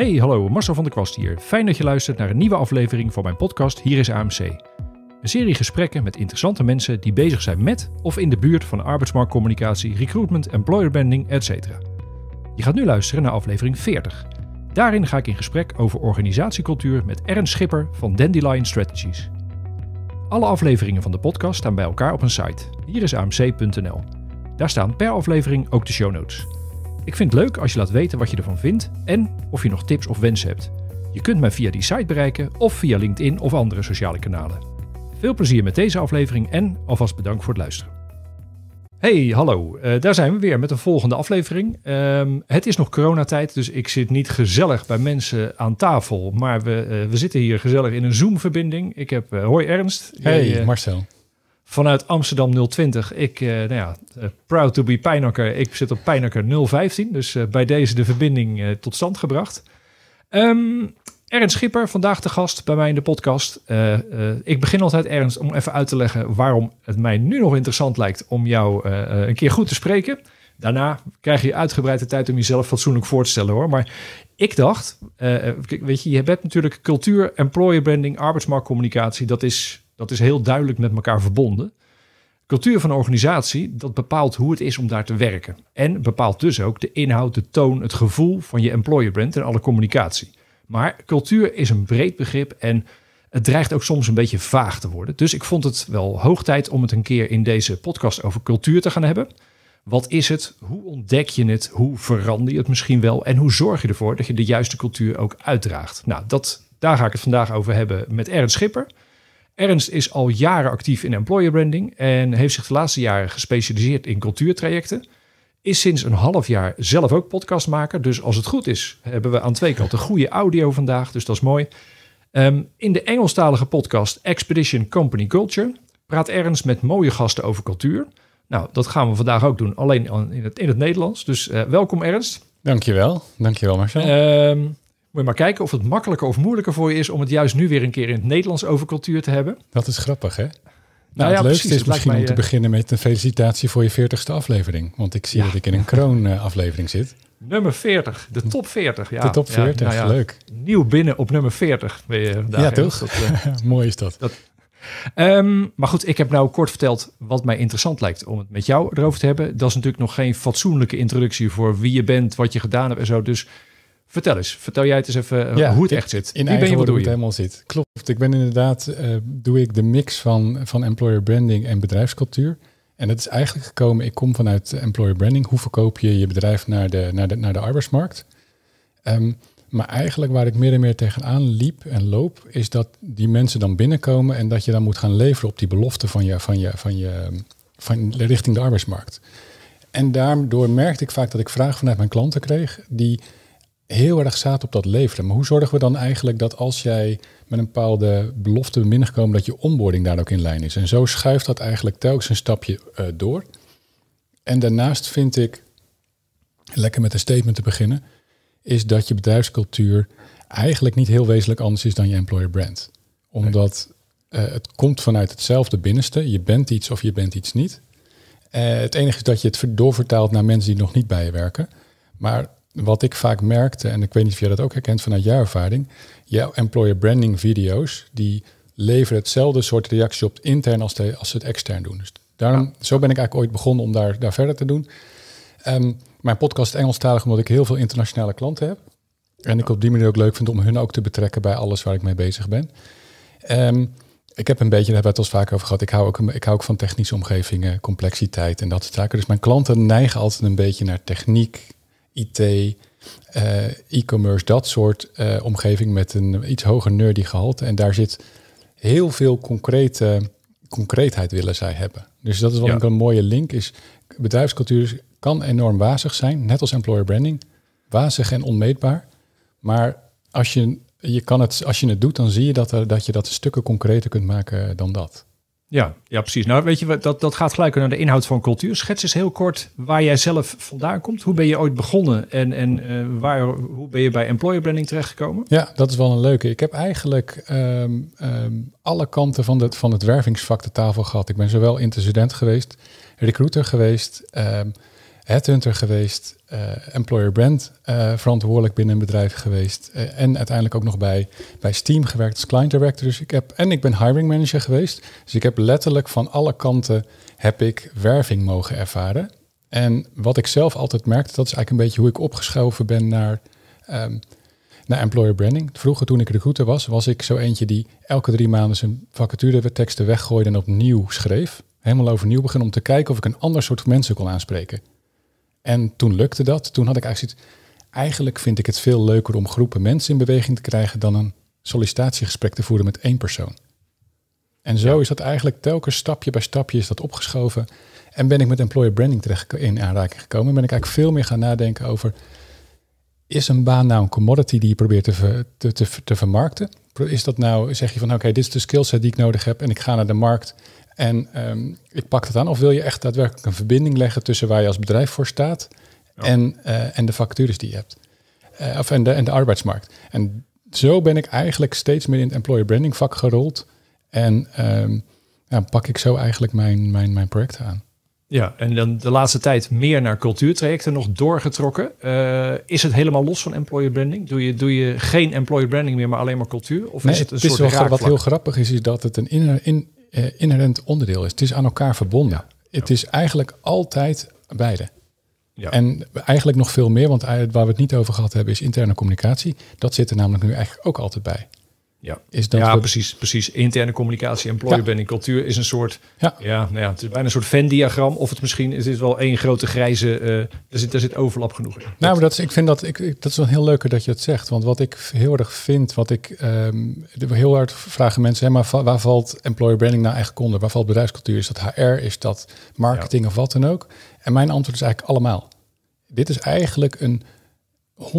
Hey, hallo, Marcel van der Kwast hier. Fijn dat je luistert naar een nieuwe aflevering van mijn podcast Hier is AMC. Een serie gesprekken met interessante mensen die bezig zijn met of in de buurt van arbeidsmarktcommunicatie, recruitment, employer branding, etc. Je gaat nu luisteren naar aflevering 40. Daarin ga ik in gesprek over organisatiecultuur met Ernst Schipper van Dandelion Strategies. Alle afleveringen van de podcast staan bij elkaar op een site, Hier AMC.nl. Daar staan per aflevering ook de show notes. Ik vind het leuk als je laat weten wat je ervan vindt en of je nog tips of wensen hebt. Je kunt mij via die site bereiken of via LinkedIn of andere sociale kanalen. Veel plezier met deze aflevering en alvast bedankt voor het luisteren. Hey, hallo. Eh, daar zijn we weer met de volgende aflevering. Ehm, het is nog coronatijd, dus ik zit niet gezellig bij mensen aan tafel. Maar we, eh, we zitten hier gezellig in een Zoom-verbinding. Ik heb... Eh, hoi Ernst. Hey, Marcel vanuit Amsterdam 020. Ik, eh, nou ja, eh, proud to be Pijnakker. Ik zit op Pijnakker 015. Dus eh, bij deze de verbinding tot stand gebracht. Um, Ernst Schipper, vandaag de gast bij mij in de podcast. ik begin altijd, Ernst, om even uit te leggen waarom het mij nu nog interessant lijkt om jou een keer goed te spreken. Daarna krijg je uitgebreide tijd om jezelf fatsoenlijk voor te stellen hoor. Maar ik dacht, weet je, je hebt natuurlijk cultuur, employer branding, arbeidsmarktcommunicatie. Dat is dat is heel duidelijk met elkaar verbonden. Cultuur van een organisatie, dat bepaalt hoe het is om daar te werken. En bepaalt dus ook de inhoud, de toon, het gevoel van je employer brand en alle communicatie. Maar cultuur is een breed begrip en het dreigt ook soms een beetje vaag te worden. Dus ik vond het wel hoog tijd om het een keer in deze podcast over cultuur te gaan hebben. Wat is het? Hoe ontdek je het? Hoe verander je het misschien wel? En hoe zorg je ervoor dat je de juiste cultuur ook uitdraagt? Nou, dat, daar ga ik het vandaag over hebben met Ernst Schipper. Ernst is al jaren actief in employer branding en heeft zich de laatste jaren gespecialiseerd in cultuurtrajecten. Is sinds een half jaar zelf ook podcastmaker. Dus als het goed is, hebben we aan twee kanten goede audio vandaag. Dus dat is mooi. Ehm, in de Engelstalige podcast Expedition Company Culture praat Ernst met mooie gasten over cultuur. Nou, dat gaan we vandaag ook doen, alleen in het, Nederlands. Dus eh, welkom Ernst. Dankjewel, dankjewel Marcel. Ehm, moet je maar kijken of het makkelijker of moeilijker voor je is om het juist nu weer een keer in het Nederlands over cultuur te hebben. Dat is grappig, hè? Nou, nou het ja, leukste is misschien om te eh, beginnen met een felicitatie voor je 40ste aflevering. Want ik zie dat ik in een kroonaflevering eh, zit. Nummer 40, de top 40. Ja. De top 40, nou ja, leuk. Nieuw binnen op nummer 40. Ben ja, toch? Eh, Mooi is dat. dat... Ehm, maar goed, ik heb nou kort verteld wat mij interessant lijkt om het met jou erover te hebben. Dat is natuurlijk nog geen fatsoenlijke introductie voor wie je bent, wat je gedaan hebt en zo. Dus Vertel eens, vertel jij het eens even eh, hoe het echt zit. In ben Het helemaal zit. Klopt, ik ben inderdaad, eh, doe ik de mix van, van employer branding en bedrijfscultuur. En dat is eigenlijk gekomen, ik kom vanuit eh, employer branding. Hoe verkoop je je bedrijf naar de, naar de, naar de arbeidsmarkt? Ehm, maar eigenlijk waar ik meer en meer tegenaan liep en loop, is dat die mensen dan binnenkomen en dat je dan moet gaan leveren op die belofte van je, van je, van je, van, richting de arbeidsmarkt. En daardoor merkte ik vaak dat ik vragen vanuit mijn klanten kreeg die heel erg zaad op dat leveren. Maar hoe zorgen we dan eigenlijk dat als jij met een bepaalde belofte binnengekomen, dat je onboarding daar ook in lijn is? En zo schuift dat eigenlijk telkens een stapje eh, door. En daarnaast vind ik, lekker met een statement te beginnen, is dat je bedrijfscultuur eigenlijk niet heel wezenlijk anders is dan je employer brand. Omdat eh, het komt vanuit hetzelfde binnenste. Je bent iets of je bent iets niet. Eh, het enige is dat je het doorvertaalt naar mensen die nog niet bij je werken. Maar wat ik vaak merkte, en ik weet niet of jij dat ook herkent vanuit jouw ervaring, jouw employer branding video's, die leveren hetzelfde soort reactie op het intern als, de, als ze het extern doen. Dus daarom, zo ben ik eigenlijk ooit begonnen om daar, daar verder te doen. Ehm, mijn podcast is Engelstalig omdat ik heel veel internationale klanten heb. En ik op die manier ook leuk vind om hun ook te betrekken bij alles waar ik mee bezig ben. Ehm, ik heb een beetje, daar hebben we het al vaak over gehad. Ik hou, ook, ik hou ook van technische omgevingen, complexiteit en dat soort zaken. Dus mijn klanten neigen altijd een beetje naar techniek, IT, eh, e-commerce, dat soort eh, omgeving met een iets hoger nerdy gehalte. En daar zit heel veel concrete, concreetheid willen zij hebben. Dus dat is wel een mooie link. Is, bedrijfscultuur kan enorm wazig zijn, net als employer branding. Wazig en onmeetbaar. Maar als je, je kan het, als je het doet, dan zie je dat, dat je dat stukken concreter kunt maken dan dat. Ja, ja, precies. Nou, weet je, dat, dat gaat gelijk naar de inhoud van cultuur. Schets eens heel kort waar jij zelf vandaan komt. Hoe ben je ooit begonnen en, en eh, waar, hoe ben je bij employer branding terechtgekomen? Ja, dat is wel een leuke. Ik heb eigenlijk ehm, ehm, alle kanten van, het van het wervingsvak de tafel gehad. Ik ben zowel intercedent geweest, recruiter geweest, ehm, headhunter geweest, eh, employer brand eh, verantwoordelijk binnen een bedrijf geweest. Eh, en uiteindelijk ook nog bij, bij Steam gewerkt als client director. Dus ik heb, en ik ben hiring manager geweest. Dus ik heb letterlijk van alle kanten heb ik werving mogen ervaren. En wat ik zelf altijd merkte, dat is eigenlijk een beetje hoe ik opgeschoven ben naar, ehm, naar employer branding. Vroeger toen ik recruiter was, was ik zo eentje die elke drie maanden zijn vacature teksten weggooide en opnieuw schreef. Helemaal overnieuw begon om te kijken of ik een ander soort mensen kon aanspreken. En toen lukte dat. Toen had ik eigenlijk Eigenlijk vind ik het veel leuker om groepen mensen in beweging te krijgen dan een sollicitatiegesprek te voeren met één persoon. En zo is dat eigenlijk telkens stapje bij stapje is dat opgeschoven. En ben ik met employer branding terecht in aanraking gekomen. Ben ik eigenlijk veel meer gaan nadenken over. Is een baan nou een commodity die je probeert te, te, te, te vermarkten? Is dat nou, zeg je van oké, dit is de skillset die ik nodig heb en ik ga naar de markt en ehm, ik pak het aan. Of wil je echt daadwerkelijk een verbinding leggen tussen waar je als bedrijf voor staat en, eh, en de factures die je hebt? Eh, of en de, en de arbeidsmarkt. En zo ben ik eigenlijk steeds meer in het employer branding vak gerold. En um, ja, pak ik zo eigenlijk mijn, mijn, mijn projecten aan. Ja, en dan de laatste tijd meer naar cultuurtrajecten nog doorgetrokken. Eh, is het helemaal los van employer branding? Doe je, doe je geen employer branding meer, maar alleen maar cultuur? Of is het een soort is wel, Wat heel grappig is, is dat het een in, in, eh, inherent onderdeel is. Het is aan elkaar verbonden. Het is eigenlijk altijd beide. Ja. En eigenlijk nog veel meer, want waar we het niet over gehad hebben is interne communicatie. Dat zit er namelijk nu eigenlijk ook altijd bij. Ja, is dat precies, precies. Interne communicatie, employer branding, cultuur is een soort... Ja. Ja, nou ja, het is bijna een soort Venn-diagram. Of het misschien het is wel één grote grijze... er, eh, zit, er zit overlap genoeg in. Nou, maar dat is, ik vind dat, ik, dat is wel heel leuker dat je het zegt. Want wat ik heel erg vind, wat ik... Um, heel hard vragen mensen, hè, maar waar valt employer branding nou eigenlijk onder? Waar valt bedrijfscultuur? Is dat HR? Is dat marketing of wat dan ook? En mijn antwoord is eigenlijk allemaal. Dit is eigenlijk een 100%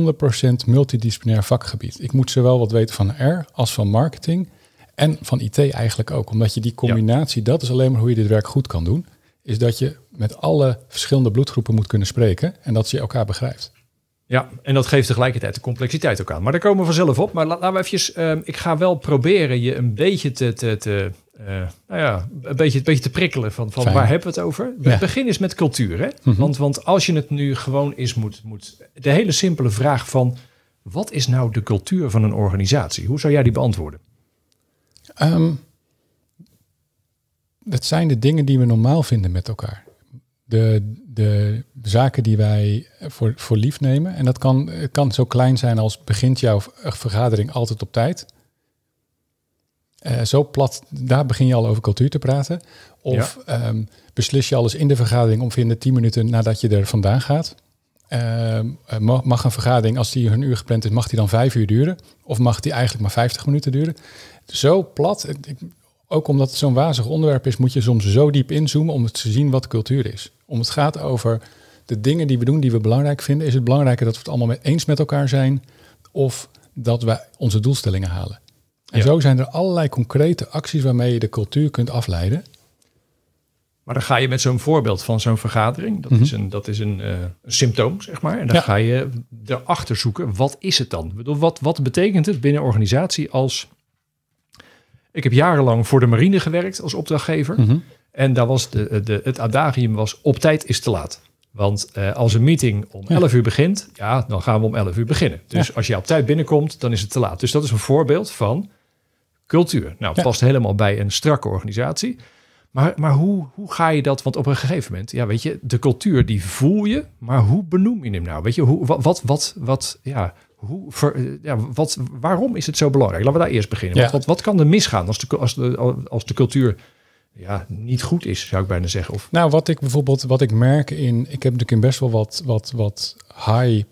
multidisciplinair vakgebied. Ik moet zowel wat weten van R als van marketing en van IT eigenlijk ook. Omdat je die combinatie, dat is alleen maar hoe je dit werk goed kan doen, is dat je met alle verschillende bloedgroepen moet kunnen spreken en dat ze elkaar begrijpt. Ja, en dat geeft tegelijkertijd de complexiteit ook aan. Maar daar komen we vanzelf op. Maar laten we even, ehm, ik ga wel proberen je een beetje te, te, te eh, nou ja, een beetje, een beetje te prikkelen van, van waar hebben we het over? Ja. Het begin is met cultuur. Hè? Mhm. want, want als je het nu gewoon is moet, moet... De hele simpele vraag van... Wat is nou de cultuur van een organisatie? Hoe zou jij die beantwoorden? Um, ehm, dat zijn de dingen die we normaal vinden met elkaar. De, de zaken die wij voor, voor lief nemen. En dat kan, kan zo klein zijn als begint jouw vergadering altijd op tijd. Eh, zo plat, daar begin je al over cultuur te praten. Of ja. Ehm, beslis je alles in de vergadering om vinden tien minuten nadat je er vandaan gaat. Ehm, eh, mag een vergadering, als die een uur gepland is, mag die dan vijf uur duren? Of mag die eigenlijk maar vijftig minuten duren? Zo plat, ook omdat het zo'n wazig onderwerp is, moet je soms zo diep inzoomen om te zien wat cultuur is. Om het gaat over de dingen die we doen, die we belangrijk vinden. Is het belangrijker dat we het allemaal eens met elkaar zijn? Of dat we onze doelstellingen halen? En zo zijn er allerlei concrete acties waarmee je de cultuur kunt afleiden. Maar dan ga je met zo'n voorbeeld van zo'n vergadering, dat mhm. is een, dat is eh, een symptoom, zeg maar. En dan ga je erachter zoeken, wat is het dan? Wat, wat betekent het binnen een organisatie als... Ik heb jarenlang voor de marine gewerkt als opdrachtgever. Mhm. En daar was de, de, het adagium was, op tijd is te laat. Want eh, als een meeting om 11 uur begint, ja, dan gaan we om 11 uur beginnen. Dus als je op tijd binnenkomt, dan is het te laat. Dus dat is een voorbeeld van cultuur. Nou, het past helemaal bij een strakke organisatie. Maar, maar hoe, hoe ga je dat? Want op een gegeven moment, ja, weet je, de cultuur die voel je, maar hoe benoem je hem nou? Weet je, hoe, wat, wat, wat, wat ja, hoe, ver, eh, ja, wat, waarom is het zo belangrijk? Laten we daar eerst beginnen. Ja. Wat, wat, kan er misgaan als de, als de, als de cultuur ja, niet goed is, zou ik bijna zeggen? Of... Nou, wat ik bijvoorbeeld, wat ik merk in, ik heb natuurlijk in best wel wat, wat, wat high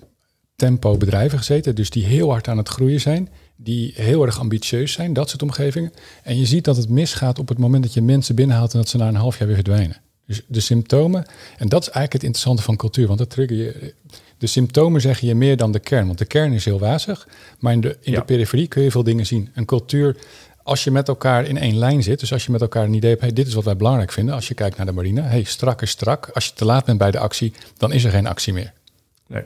tempo bedrijven gezeten, dus die heel hard aan het groeien zijn die heel erg ambitieus zijn, dat soort omgevingen. En je ziet dat het misgaat op het moment dat je mensen binnenhaalt en dat ze na een half jaar weer verdwijnen. Dus de symptomen, en dat is eigenlijk het interessante van cultuur, want dat trigger je. De symptomen zeggen je meer dan de kern, want de kern is heel wazig, maar in de, in de periferie kun je veel dingen zien. Een cultuur, als je met elkaar in één lijn zit, dus als je met elkaar een idee hebt, hey, dit is wat wij belangrijk vinden, als je kijkt naar de marine, hey, strak is strak, als je te laat bent bij de actie, dan is er geen actie meer. Nee.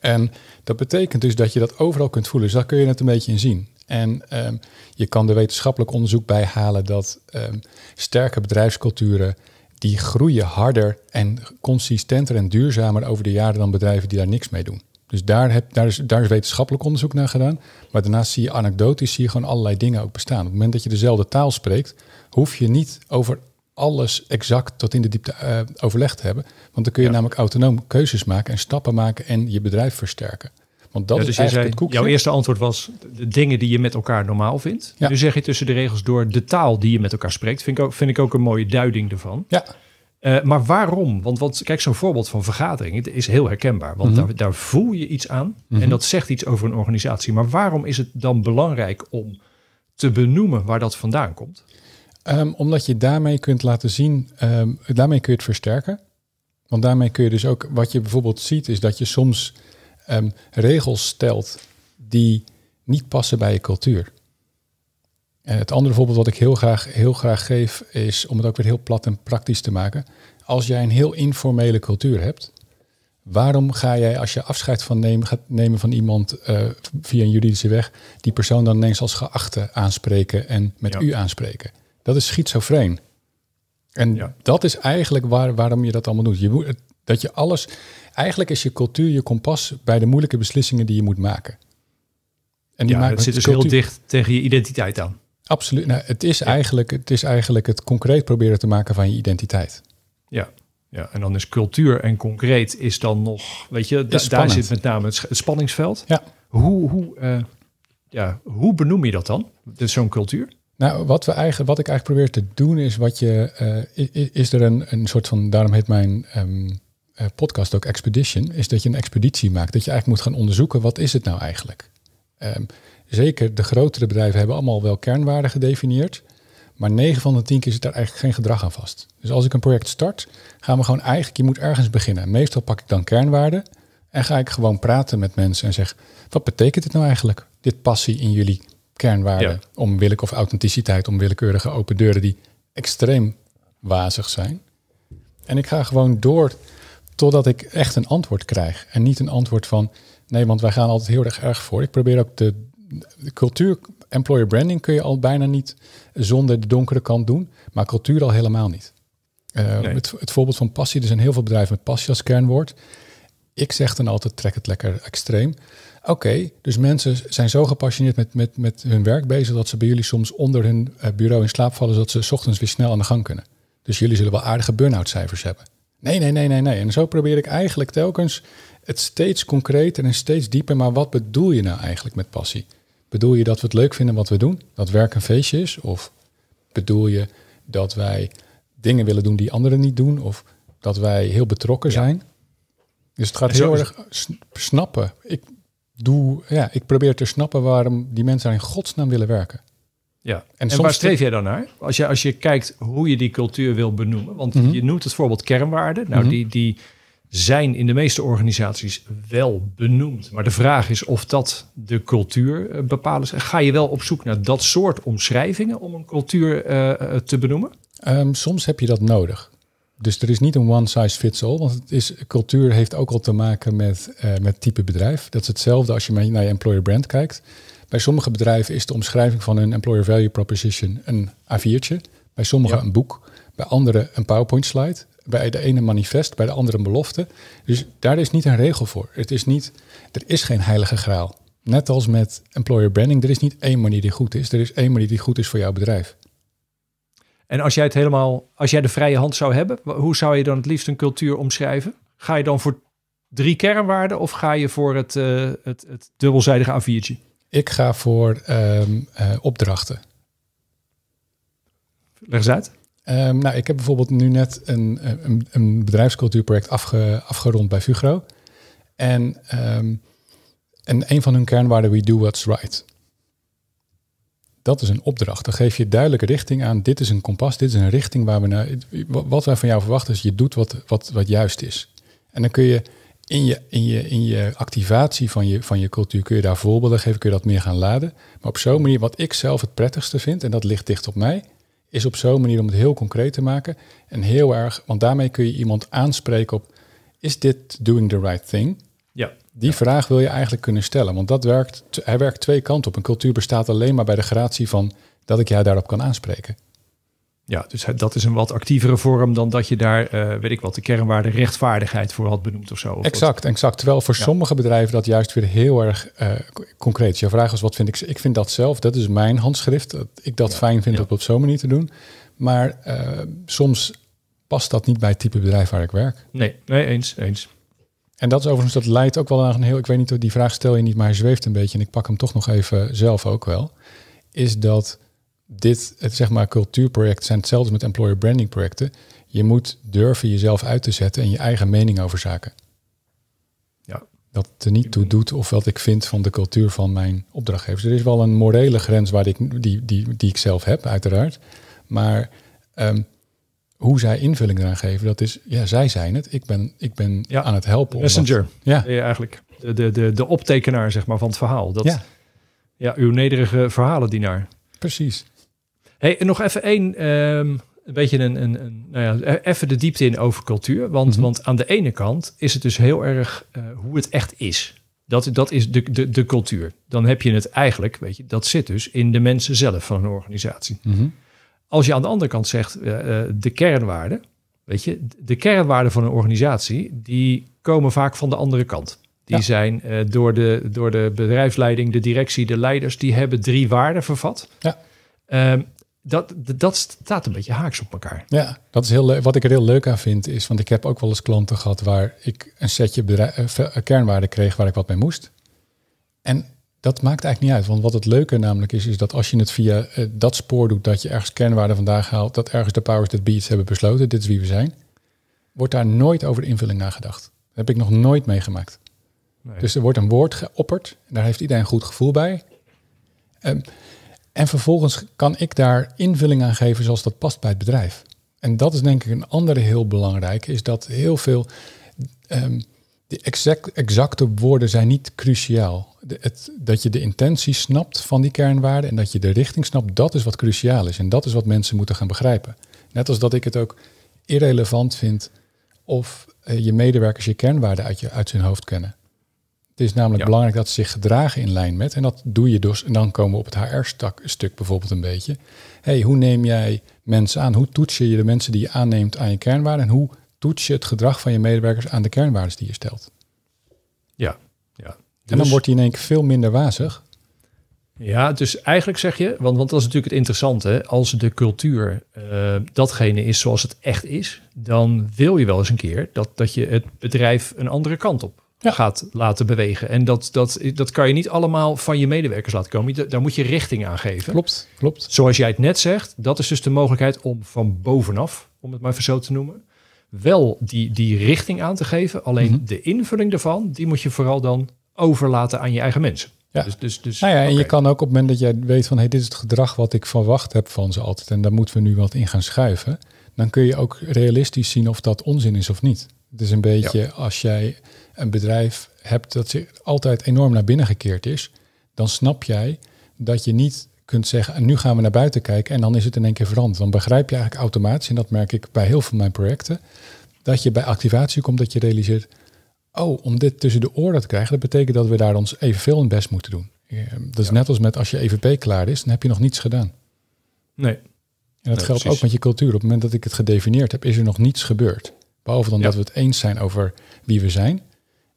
En dat betekent dus dat je dat overal kunt voelen. Dus daar kun je het een beetje in zien. En ehm, je kan er wetenschappelijk onderzoek bij halen dat ehm, sterke bedrijfsculturen die groeien harder en consistenter en duurzamer over de jaren dan bedrijven die daar niks mee doen. Dus daar, heb, daar, is, daar is wetenschappelijk onderzoek naar gedaan. Maar daarnaast zie je anekdotisch zie je gewoon allerlei dingen ook bestaan. Op het moment dat je dezelfde taal spreekt, hoef je niet over alles exact tot in de diepte uh, overlegd hebben. Want dan kun je namelijk autonoom keuzes maken en stappen maken en je bedrijf versterken. Want dat is dus eigenlijk het koekje. Jouw eerste antwoord was de dingen die je met elkaar normaal vindt. Nu zeg je tussen de regels door de taal die je met elkaar spreekt. Vind ik ook, vind ik ook een mooie duiding ervan. Ja. Eh, maar waarom? Want, want kijk, zo'n voorbeeld van vergadering is heel herkenbaar. Want mhm. daar, daar, voel je iets aan en mhm. dat zegt iets over een organisatie. Maar waarom is het dan belangrijk om te benoemen waar dat vandaan komt? Ehm, omdat je daarmee kunt laten zien, ehm, daarmee kun je het versterken. Want daarmee kun je dus ook, wat je bijvoorbeeld ziet, is dat je soms ehm, regels stelt die niet passen bij je cultuur. En eh, het andere voorbeeld wat ik heel graag, heel graag geef, is om het ook weer heel plat en praktisch te maken. Als jij een heel informele cultuur hebt, waarom ga jij als je afscheid van nemen, gaat nemen van iemand eh, via een juridische weg, die persoon dan ineens als geachte aanspreken en met u aanspreken? Dat is schizofreen. En ja. dat is eigenlijk waar, waarom je dat allemaal doet. Je moet, dat je alles, eigenlijk is je cultuur je kompas bij de moeilijke beslissingen die je moet maken. En die ja, het zit dus heel dicht tegen je identiteit aan. Absoluut. Nou, het, is eigenlijk, het is eigenlijk het concreet proberen te maken van je identiteit. Ja, ja. en dan is cultuur en concreet is dan nog, weet je, daar zit met name het, spanningsveld. Ja. Hoe, hoe, eh, ja, hoe benoem je dat dan? Dus zo'n cultuur? Nou, wat, we eigenlijk, wat ik eigenlijk probeer te doen is wat je. Eh, is, er een, een soort van. Daarom heet mijn ehm, eh, podcast ook Expedition. Is dat je een expeditie maakt. Dat je eigenlijk moet gaan onderzoeken wat is het nou eigenlijk. Ehm, zeker de grotere bedrijven hebben allemaal wel kernwaarden gedefinieerd. Maar 9 van de 10 keer zit daar eigenlijk geen gedrag aan vast. Dus als ik een project start, gaan we gewoon eigenlijk, je moet ergens beginnen. Meestal pak ik dan kernwaarden en ga ik gewoon praten met mensen en zeg, wat betekent het nou eigenlijk, dit passie in jullie kernwaarde, ja. willekeur of authenticiteit, om willekeurige open deuren die extreem wazig zijn. En ik ga gewoon door totdat ik echt een antwoord krijg. En niet een antwoord van nee, want wij gaan altijd heel erg erg voor. Ik probeer ook de, cultuur, employer branding kun je al bijna niet zonder de donkere kant doen, maar cultuur al helemaal niet. Eh, het, het, voorbeeld van passie, er zijn heel veel bedrijven met passie als kernwoord. Ik zeg dan altijd, trek het lekker extreem. Oké, dus mensen zijn zo gepassioneerd met, met, met hun werk bezig dat ze bij jullie soms onder hun eh, bureau in slaap vallen, zodat ze ochtends weer snel aan de gang kunnen. Dus jullie zullen wel aardige burn-out cijfers hebben. Nee, nee, nee, nee, nee. En zo probeer ik eigenlijk telkens het steeds concreter en steeds dieper. Maar wat bedoel je nou eigenlijk met passie? Bedoel je dat we het leuk vinden wat we doen? Dat werk een feestje is? Of bedoel je dat wij dingen willen doen die anderen niet doen? Of dat wij heel betrokken zijn? Ja. Dus het gaat heel erg snappen. Ik, ja, ik probeer te snappen waarom die mensen in godsnaam willen werken. Ja, en, waar streef jij dan naar? Als je, als je kijkt hoe je die cultuur wil benoemen. Want mhm. je noemt het voorbeeld kernwaarden. Nou, mhm. die, die zijn in de meeste organisaties wel benoemd. Maar de vraag is of dat de cultuur eh, bepaalt. Ga je wel op zoek naar dat soort omschrijvingen om een cultuur eh, eh, te benoemen? Ehm, soms heb je dat nodig. Dus er is niet een one size fits all, want het is, cultuur heeft ook al te maken met, eh, met type bedrijf. Dat is hetzelfde als je naar je employer brand kijkt. Bij sommige bedrijven is de omschrijving van hun employer value proposition een A4'tje, bij sommigen een boek, bij anderen een PowerPoint slide, bij de ene manifest, bij de andere een belofte. Dus daar is niet een regel voor. Het is niet, er is geen heilige graal. Net als met employer branding, er is niet één manier die goed is. Er is één manier die goed is voor jouw bedrijf. En als jij het helemaal, als jij de vrije hand zou hebben, hoe zou je dan het liefst een cultuur omschrijven? Ga je dan voor drie kernwaarden of ga je voor het, eh, het, het dubbelzijdige A4'tje? Ik ga voor ehm, eh, opdrachten. Leg eens uit. Ehm, nou, ik heb bijvoorbeeld nu net een, eh, een, een bedrijfscultuurproject afge, afgerond bij Fugro. En, ehm, en een van hun kernwaarden, we do what's right. Dat is een opdracht. Dan geef je duidelijke richting aan. Dit is een kompas, dit is een richting waar we naar. Wat wij van jou verwachten is, je doet wat, wat, wat juist is. En dan kun je in je, in je, in je activatie van je, van je cultuur, kun je daar voorbeelden geven, kun je dat meer gaan laden. Maar op zo'n manier, wat ik zelf het prettigste vind, en dat ligt dicht op mij, is op zo'n manier om het heel concreet te maken. En heel erg, want daarmee kun je iemand aanspreken op, is dit doing the right thing? Ja. Die vraag wil je eigenlijk kunnen stellen, want dat werkt, hij werkt twee kanten op. Een cultuur bestaat alleen maar bij de gratie van dat ik jou daarop kan aanspreken. Ja, dus dat is een wat actievere vorm dan dat je daar, eh, weet ik wat, de kernwaarde rechtvaardigheid voor had benoemd of zo. exact, exact. Terwijl voor sommige bedrijven dat juist weer heel erg eh, concreet is. Je vraag is, wat vind ik? Ik vind dat zelf, dat is mijn handschrift. Dat ik dat fijn vind om op zo'n manier te doen. Maar eh, soms past dat niet bij het type bedrijf waar ik werk. Nee, nee eens, eens. En dat is overigens, dat leidt ook wel naar een heel, ik weet niet, die vraag stel je niet, maar hij zweeft een beetje en ik pak hem toch nog even zelf ook wel. Is dat dit, het zeg maar cultuurproject zijn hetzelfde met employer branding projecten. Je moet durven jezelf uit te zetten en je eigen mening over zaken. Ja. Dat er niet toe doet of wat ik vind van de cultuur van mijn opdrachtgevers. Dus er is wel een morele grens waar ik, die, die, die ik zelf heb, uiteraard. Maar ehm, hoe zij invulling eraan geven, dat is, ja, zij zijn het. Ik ben, ik ben ja. aan het helpen. Messenger. ja. ja. eigenlijk de, de, de, de optekenaar zeg maar, van het verhaal. Dat, ja. ja, uw nederige verhalen naar. Precies. Hey, en nog even één, ehm, een beetje een, een, een nou ja, e-, even de diepte in over cultuur. Want, mhm. want aan de ene kant is het dus heel erg eh, hoe het echt is. Dat, dat is de, de, de cultuur. Dan heb je het eigenlijk, weet je, dat zit dus in de mensen zelf van een organisatie. Mm als je aan de andere kant zegt, eh, eh, de kernwaarden, weet je, de kernwaarden van een organisatie, die komen vaak van de andere kant. Die zijn eh, door, de, door de bedrijfsleiding, de directie, de leiders, die hebben drie waarden vervat. Ja. Ehm, dat, dat staat een beetje haaks op elkaar. Ja, dat is heel leuk. Wat ik er heel leuk aan vind is, want ik heb ook wel eens klanten gehad waar ik een setje kernwaarden kreeg waar ik wat mee moest. En dat maakt eigenlijk niet uit. Want wat het leuke namelijk is, is dat als je het via eh, dat spoor doet, dat je ergens kernwaarden vandaag haalt, dat ergens de powers that beats hebben besloten, dit is wie we zijn, wordt daar nooit over invulling nagedacht. Dat heb ik nog nooit meegemaakt. Nee. Dus er wordt een woord geopperd, en daar heeft iedereen een goed gevoel bij. Ehm, en vervolgens kan ik daar invulling aan geven zoals dat past bij het bedrijf. En dat is denk ik een andere heel belangrijke, is dat heel veel, ehm, de exact, exacte woorden zijn niet cruciaal het, dat je de intentie snapt van die kernwaarden en dat je de richting snapt, dat is wat cruciaal is. En dat is wat mensen moeten gaan begrijpen. Net als dat ik het ook irrelevant vind of eh, je medewerkers je kernwaarden uit, je, uit hun hoofd kennen. Het is namelijk belangrijk dat ze zich gedragen in lijn met. En dat doe je dus. En dan komen we op het HR-stuk bijvoorbeeld een beetje. hey, hoe neem jij mensen aan? Hoe toets je de mensen die je aanneemt aan je kernwaarden? En hoe toets je het gedrag van je medewerkers aan de kernwaarden die je stelt? Ja, en dan dus- wordt hij in één keer veel minder wazig. Ja, dus eigenlijk zeg je, want, want dat is natuurlijk het interessante, als de cultuur eh, datgene is zoals het echt is, dan wil je wel eens een keer dat, dat je het bedrijf een andere kant op gaat laten bewegen. En dat, dat, dat kan je niet allemaal van je medewerkers laten komen. Daar moet je richting aan geven. Klopt, klopt. Zoals jij het net zegt, dat is dus de mogelijkheid om van bovenaf, om het maar even zo te noemen, wel die, die richting aan te geven. Alleen mhm. de invulling daarvan, die moet je vooral dan overlaten aan je eigen mensen. Ja. Dus, dus, dus, nou ja, en je kan ook op het moment dat jij weet van hey, dit is het gedrag wat ik verwacht heb van ze altijd en daar moeten we nu wat in gaan schuiven, dan kun je ook realistisch zien of dat onzin is of niet. Het is een beetje als jij een bedrijf hebt dat zich altijd enorm naar binnen gekeerd is, dan snap jij dat je niet kunt zeggen, en nu gaan we naar buiten kijken en dan is het in één keer veranderd. Dan begrijp je eigenlijk automatisch, en dat merk ik bij heel veel van mijn projecten, dat je bij activatie komt dat je realiseert, oh, om dit tussen de oren te krijgen, dat betekent dat we daar ons evenveel in best moeten doen. Dat is net als met als je EVP klaar is, dan heb je nog niets gedaan. Nee. En dat geldt ook met je cultuur. Op het moment dat ik het gedefinieerd heb, is er nog niets gebeurd. Behalve dan dat we het eens zijn over wie we zijn.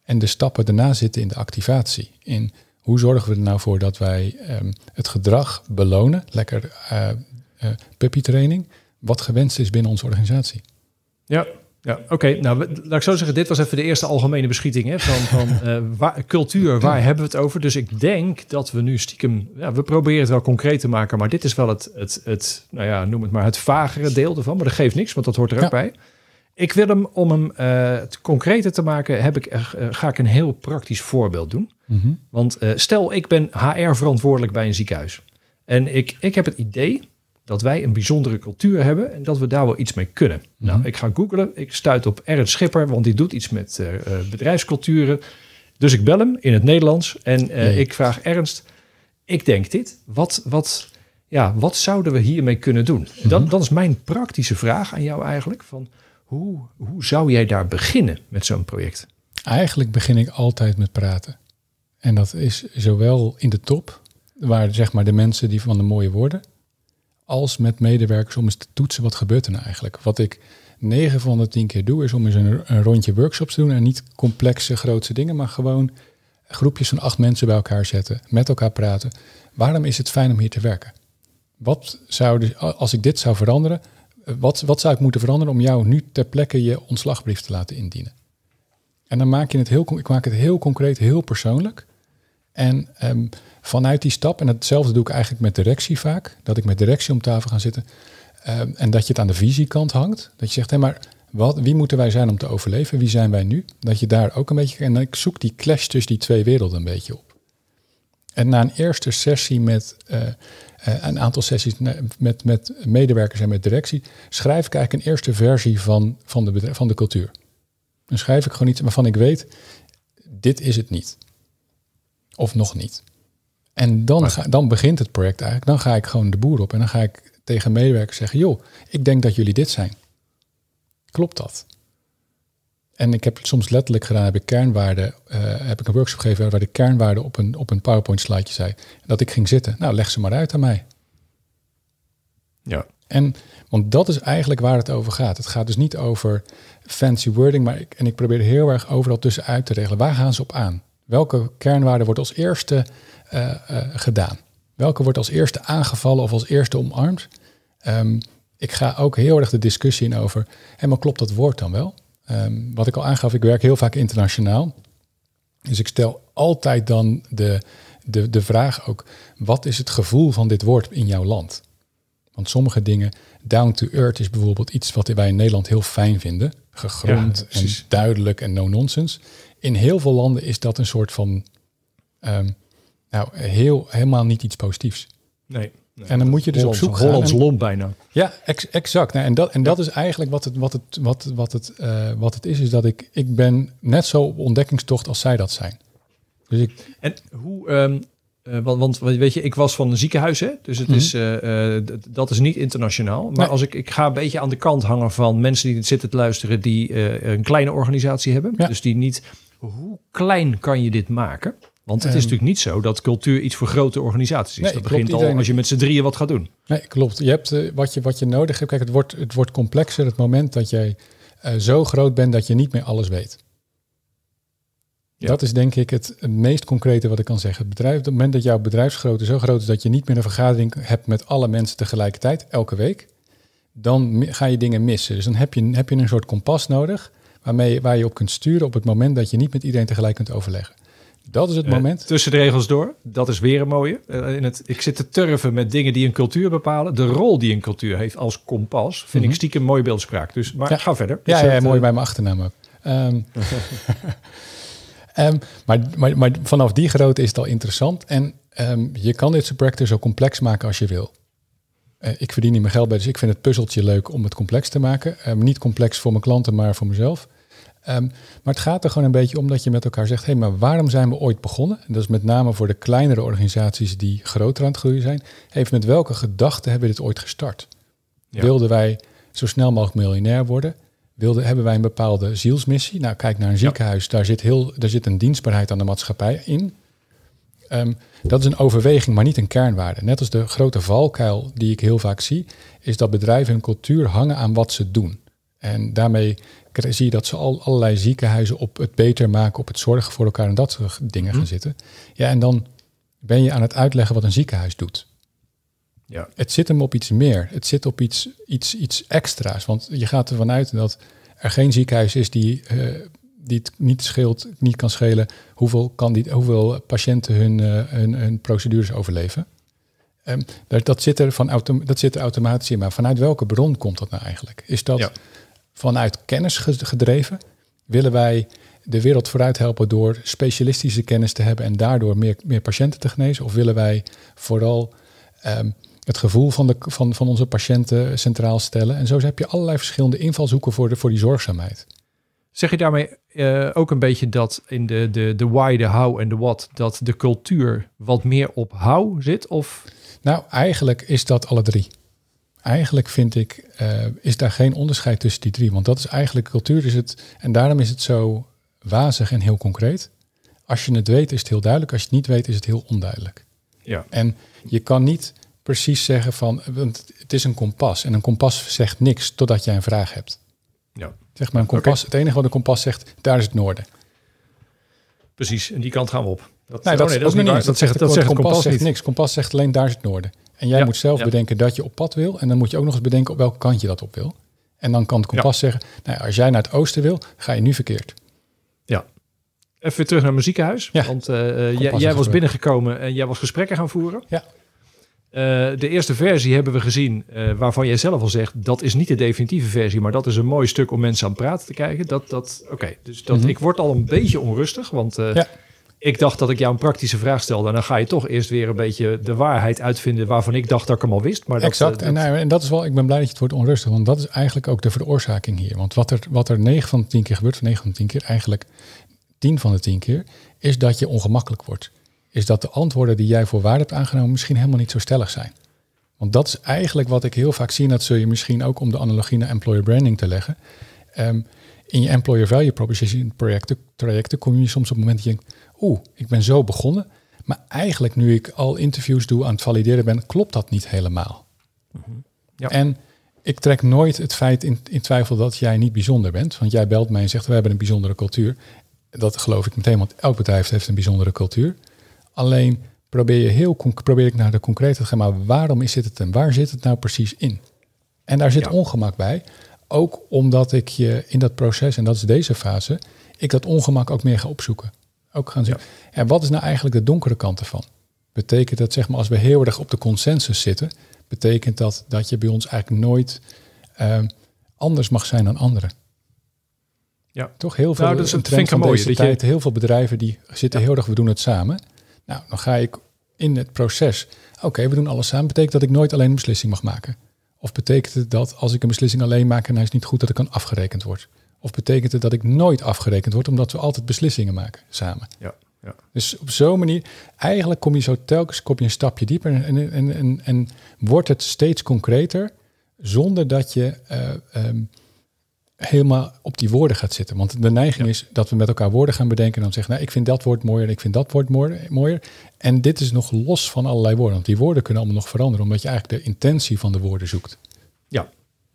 En de stappen daarna zitten in de activatie. In hoe zorgen we er nou voor dat wij ehm, het gedrag belonen, lekker uh, eh, eh, puppytraining, wat gewenst is binnen onze organisatie. Ja, ja, oké. Nou, laat ik zo zeggen, dit was even de eerste algemene beschieting hè, van, van eh, cultuur. Waar hebben we het over? Dus ik denk dat we nu stiekem, ja, we proberen het wel concreet te maken, maar dit is wel het, het, het nou ja, noem het maar, het vagere deel ervan. Maar dat geeft niks, want dat hoort er ook bij. Ik wil hem, om hem uh, concreter te maken, heb ik, eh, ga ik een heel praktisch voorbeeld doen. Mhm. Want stel, ik ben HR verantwoordelijk bij een ziekenhuis. En ik, ik heb het idee dat wij een bijzondere cultuur hebben en dat we daar wel iets mee kunnen. Mhm. Nou, ik ga googlen, ik stuit op Ernst Schipper, want die doet iets met eh, eh, bedrijfsculturen. Dus ik bel hem in het Nederlands en eh, ik vraag Ernst, ik denk dit, wat, wat, ja, wat zouden we hiermee kunnen doen? Dat mhm. is mijn praktische vraag aan jou eigenlijk, van hoe, hoe zou jij daar beginnen met zo'n project? Eigenlijk begin ik altijd met praten. En dat is zowel in de top, waar zeg maar de mensen die van de mooie woorden, als met medewerkers om eens te toetsen wat gebeurt er nou eigenlijk. Wat ik 9 van de 10 keer doe is om eens een, een rondje workshops te doen en niet complexe grootse dingen, maar gewoon groepjes van acht mensen bij elkaar zetten, met elkaar praten. Waarom is het fijn om hier te werken? Wat zou als ik dit zou veranderen, wat, wat zou ik moeten veranderen om jou nu ter plekke je ontslagbrief te laten indienen? En dan maak je het heel, ik maak het heel concreet, heel persoonlijk. En ehm, vanuit die stap, en hetzelfde doe ik eigenlijk met directie vaak, dat ik met directie om tafel ga zitten ehm, en dat je het aan de visiekant hangt. Dat je zegt, hé, maar wat, wie moeten wij zijn om te overleven? Wie zijn wij nu? Dat je daar ook een beetje. En ik zoek die clash tussen die twee werelden een beetje op. En na een eerste sessie met eh, eh, een aantal sessies met, met medewerkers en met directie, schrijf ik eigenlijk een eerste versie van, van, de, van de cultuur. Dan schrijf ik gewoon iets waarvan ik weet, dit is het niet. Of nog niet. En dan, dan begint het project eigenlijk. Dan ga ik gewoon de boer op en dan ga ik tegen medewerkers zeggen: joh, ik denk dat jullie dit zijn. Klopt dat? En ik heb soms letterlijk gedaan, heb ik kernwaarden, eh, heb ik een workshop gegeven waar de kernwaarden op een, op een PowerPoint slideje zei. Dat ik ging zitten. Nou, leg ze maar uit aan mij. Ja. En, want dat is eigenlijk waar het over gaat. Het gaat dus niet over fancy wording, maar ik, en ik probeer heel erg overal tussenuit te regelen. Waar gaan ze op aan? Welke kernwaarde wordt als eerste eh, eh, gedaan? Welke wordt als eerste aangevallen of als eerste omarmd? Ehm, ik ga ook heel erg de discussie in over, en maar klopt dat woord dan wel? Ehm, wat ik al aangaf, ik werk heel vaak internationaal. Dus ik stel altijd dan de, de, de vraag ook, wat is het gevoel van dit woord in jouw land? Want sommige dingen, down to earth is bijvoorbeeld iets wat wij in Nederland heel fijn vinden. Gegrond en duidelijk en no nonsense in heel veel landen is dat een soort van, ehm, nou, heel, helemaal niet iets positiefs. Nee. en dan moet je dus op zoek Hollands gaan. lomp bijna. Ja, ex, exact. Nou, en dat, en dat is eigenlijk wat het, wat het, wat, wat het, eh, wat het is, is dat ik, ik ben net zo op ontdekkingstocht als zij dat zijn. Dus ik... En hoe, ehm, eh, want, want, weet je, ik was van een ziekenhuis, hè? dus het mhm. is, eh, dat is niet internationaal. Maar als ik, ik ga een beetje aan de kant hangen van mensen die zitten te luisteren die een kleine organisatie hebben. Dus die niet hoe klein kan je dit maken? Want het is ehm. natuurlijk niet zo dat cultuur iets voor grote organisaties is. dat begint al als je met z'n drieën wat gaat doen. Nee, klopt. Je hebt eh, wat, je, wat je nodig hebt. Kijk, het wordt, het wordt complexer het moment dat jij eh, zo groot bent dat je niet meer alles weet. Dat is denk ik het meest concrete wat ik kan zeggen. Het bedrijf, op het moment dat jouw bedrijfsgrootte zo groot is dat je niet meer een vergadering hebt met alle mensen tegelijkertijd, elke week, dan ga je dingen missen. Dus dan heb je, heb je een soort kompas nodig waar je op kunt sturen op het moment dat je niet met iedereen tegelijk kunt overleggen. Dat is het eh, moment. tussen de regels door, dat is weer een mooie. Eh, in het, ik zit te turven met dingen die een cultuur bepalen. De rol die een cultuur heeft als kompas, vind ik mhm. stiekem mooi mooie beeldspraak. Dus, maar ga verder. ja, dus, eh, mooi bij mijn achternaam ook. Ehm, ehm, maar, maar, maar, vanaf die grootte is het al interessant. En ehm, je kan dit practice zo complex maken als je wil. ik verdien niet mijn geld bij, dus ik vind het puzzeltje leuk om het complex te maken. niet complex voor mijn klanten, maar voor mezelf. Ehm, maar het gaat er gewoon een beetje om dat je met elkaar zegt: hé, hey, maar waarom zijn we ooit begonnen? En dat is met name voor de kleinere organisaties die groter aan het groeien zijn. Even met welke gedachten hebben we dit ooit gestart? Wilden wij zo snel mogelijk miljonair worden? Wilden, hebben wij een bepaalde zielsmissie? Nou, kijk naar een ziekenhuis, daar, zit heel, daar zit een dienstbaarheid aan de maatschappij in. Ehm, dat is een overweging, maar niet een kernwaarde. Net als de grote valkuil die ik heel vaak zie, is dat bedrijven hun cultuur hangen aan wat ze doen. En daarmee zie je dat ze al allerlei ziekenhuizen op het beter maken, op het zorgen voor elkaar en dat soort dingen gaan mhm. zitten. Ja, en dan ben je aan het uitleggen wat een ziekenhuis doet. Ja. Het zit hem op iets meer. Het zit op iets, iets, iets extra's. Want je gaat ervan uit dat er geen ziekenhuis is die, eh, die het niet, scheelt, niet kan schelen hoeveel, kan die, hoeveel patiënten hun, eh, hun, procedures overleven. Um, dat, zit er van dat zit er automatisch in. Maar vanuit welke bron komt dat nou eigenlijk? Is dat. Ja vanuit kennis gedreven, willen wij de wereld vooruit helpen door specialistische kennis te hebben en daardoor meer, meer patiënten te genezen? Of willen wij vooral ehm, het gevoel van, de, van, van onze patiënten centraal stellen? En zo heb je allerlei verschillende invalshoeken voor, de, voor die zorgzaamheid. Zeg je daarmee eh, ook een beetje dat in de, de, de why, de how en de what, dat de cultuur wat meer op how zit? Of? Nou, eigenlijk is dat alle drie eigenlijk vind ik, eh, is daar geen onderscheid tussen die drie. Want dat is eigenlijk, cultuur is het, en daarom is het zo wazig en heel concreet. Als je het weet, is het heel duidelijk. Als je het niet weet, is het heel onduidelijk. Ja. En je kan niet precies zeggen van, want het is een kompas. En een kompas zegt niks totdat jij een vraag hebt. Ja. Zeg maar een kompas, het enige wat een kompas zegt, daar is het noorden. Precies, en die kant gaan we op. Dat, nee, oh nee, dat, Dat, zegt, dat zegt kompas, kompas zegt niks. Kompas zegt alleen daar is het noorden. En jij moet zelf bedenken dat je op pad wil. En dan moet je ook nog eens bedenken op welk kant je dat op wil. En dan kan het kompas zeggen, nou als jij naar het oosten wil, ga je nu verkeerd. Ja. Even terug naar het muziekhuis. Want eh, eh, jij, was binnengekomen en jij was gesprekken gaan voeren. Ja. Eh, de eerste versie hebben we gezien, waarvan jij zelf al zegt, dat is niet de definitieve versie, maar dat is een mooi stuk om mensen aan het praten te krijgen. Dat, dat, oké, dus dat, mhm. ik word al een beetje onrustig, want ja ik dacht dat ik jou een praktische vraag stelde. En dan ga je toch eerst weer een beetje de waarheid uitvinden waarvan ik dacht dat ik hem al wist. Maar dat, exact. Eh, en, nou, en, dat is wel, ik ben blij dat je het wordt onrustig, want dat is eigenlijk ook de veroorzaking hier. Want wat er, wat er 9 van de 10 keer gebeurt, of 9 van de 10 keer, eigenlijk 10 van de 10 keer, is dat je ongemakkelijk wordt. Is dat de antwoorden die jij voor waar hebt aangenomen misschien helemaal niet zo stellig zijn. Want dat is eigenlijk wat ik heel vaak zie. En dat zul je misschien ook om de analogie naar employer branding te leggen. Ehm, in je employer value proposition projecten, trajecten kom je soms op het moment dat je oeh, ik ben zo begonnen. Maar eigenlijk nu ik al interviews doe aan het valideren ben, klopt dat niet helemaal. Mhm. ja. En ik trek nooit het feit in, twijfel dat jij niet bijzonder bent. Want jij belt mij en zegt, we hebben een bijzondere cultuur. Dat geloof ik meteen, want elk bedrijf heeft een bijzondere cultuur. Alleen probeer, je heel, probeer ik naar de concrete te gaan, maar waarom is dit het en waar zit het nou precies in? En daar zit ongemak bij. Ook omdat ik je in dat proces, en dat is deze fase, ik dat ongemak ook meer ga opzoeken gaan zien. En wat is nou eigenlijk de donkere kant ervan? Betekent dat, zeg maar, als we heel erg op de consensus zitten, betekent dat dat je bij ons eigenlijk nooit ehm, anders mag zijn dan anderen? Ja. Toch heel veel. Nou, dat is een trend van mooie, deze tijd. Heel veel bedrijven die zitten heel erg, we doen het samen. Nou, dan ga ik in het proces. Oké, we doen alles samen. Betekent dat ik nooit alleen een beslissing mag maken? Of betekent het dat als ik een beslissing alleen maak en hij is niet goed, dat ik kan afgerekend worden? Of betekent het dat ik nooit afgerekend word, omdat we altijd beslissingen maken samen? Ja, ja. Dus op zo'n manier, eigenlijk kom je zo telkens kom je een stapje dieper en, en, en, en, wordt het steeds concreter, zonder dat je eh, ehm, helemaal op die woorden gaat zitten. Want de neiging is dat we met elkaar woorden gaan bedenken en dan zeggen, nou, ik vind dat woord mooier, ik vind dat woord mooier. En dit is nog los van allerlei woorden, want die woorden kunnen allemaal nog veranderen, omdat je eigenlijk de intentie van de woorden zoekt.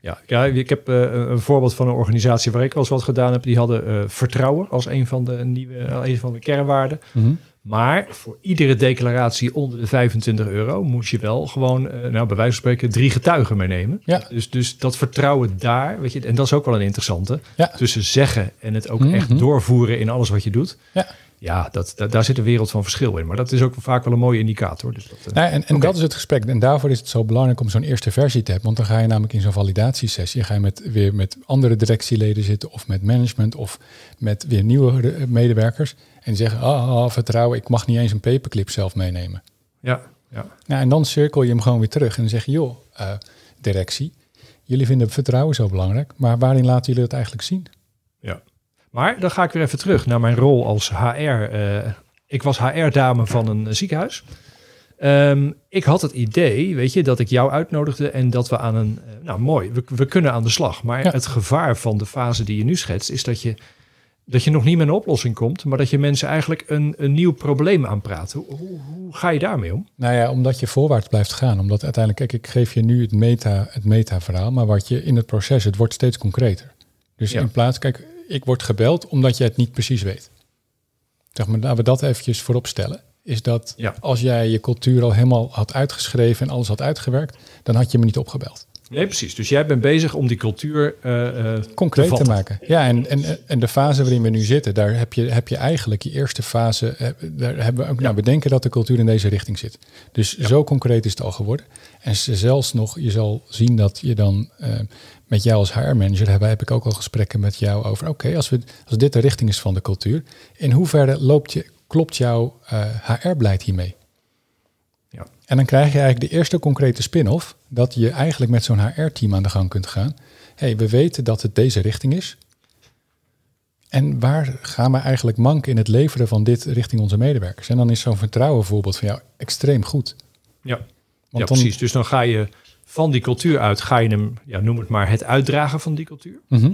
Ja, ja ik heb eh, een voorbeeld van een organisatie waar ik wel eens wat gedaan heb. Die hadden eh, vertrouwen als een van de nieuwe eh, een van de kernwaarden. Mhm. Maar voor iedere declaratie onder de 25 euro moest je wel gewoon, nou, bij wijze van spreken, drie getuigen meenemen. Ja. Dus, dus dat vertrouwen daar, weet je, en dat is ook wel een interessante. Tussen zeggen en het ook mhm, echt mhm. doorvoeren in alles wat je doet. Ja ja, dat, daar zit een wereld van verschil in. Maar dat is ook vaak wel een mooie indicator. Dus dat, eh, nou, en en dat is het gesprek. En daarvoor is het zo belangrijk om zo'n eerste versie te hebben. Want dan ga je namelijk in zo'n validatiesessie... ga je met, weer met andere directieleden zitten... of met management of met weer nieuwe eh, medewerkers. En zeggen, ah, oh, vertrouwen, ik mag niet eens een paperclip zelf meenemen. Ja, ja. Nou, en dan cirkel je hem gewoon weer terug en dan zeg je, joh, eh, directie... jullie vinden vertrouwen zo belangrijk... maar waarin laten jullie dat eigenlijk zien? Maar dan ga ik weer even terug naar mijn rol als HR. Eh, ik was HR-dame van een eh, ziekenhuis. Ehm, ik had het idee, weet je, dat ik jou uitnodigde en dat we aan een. Eh, nou, mooi, we, we kunnen aan de slag. Maar het gevaar van de fase die je nu schetst, is dat je, dat je nog niet met een oplossing komt, maar dat je mensen eigenlijk een, een nieuw probleem aanpraat. Hoe, hoe, ga je daarmee om? Nou ja, omdat je voorwaarts blijft gaan. Omdat uiteindelijk, kijk, ik geef je nu het meta-verhaal, het meta maar wat je in het proces, het wordt steeds concreter. Dus in plaats, kijk, ik word gebeld omdat je het niet precies weet. Zeg maar, laten we dat eventjes voorop stellen. Is dat als jij je cultuur al helemaal had uitgeschreven en alles had uitgewerkt, dan had je me niet opgebeld. Nee, precies. Dus jij bent bezig om die cultuur eh, eh, concreet te, maken. Ja, en, en, en de fase waarin we nu zitten, daar heb je, heb je eigenlijk je eerste fase. Eh, daar hebben we ook nou bedenken dat de cultuur in deze richting zit. Dus zo concreet is het al geworden. En zelfs nog, je zal zien dat je dan met jou als HR-manager heb, heb ik ook al gesprekken met jou over... oké, als als, als dit de richting is van de cultuur... in hoeverre loopt je, klopt jouw HR-beleid eh, hiermee? Ja. En dan krijg je eigenlijk de eerste concrete spin-off... dat je eigenlijk met zo'n HR-team aan de gang kunt gaan. hey, we weten dat het deze richting is. En waar gaan we eigenlijk mank in het leveren van dit richting onze medewerkers? En dan is zo'n vertrouwen voorbeeld van jou extreem goed. Ja, ja precies. dus dan ga je van die cultuur uit ga je hem, ja, noem het maar, het uitdragen van die cultuur. Mhm.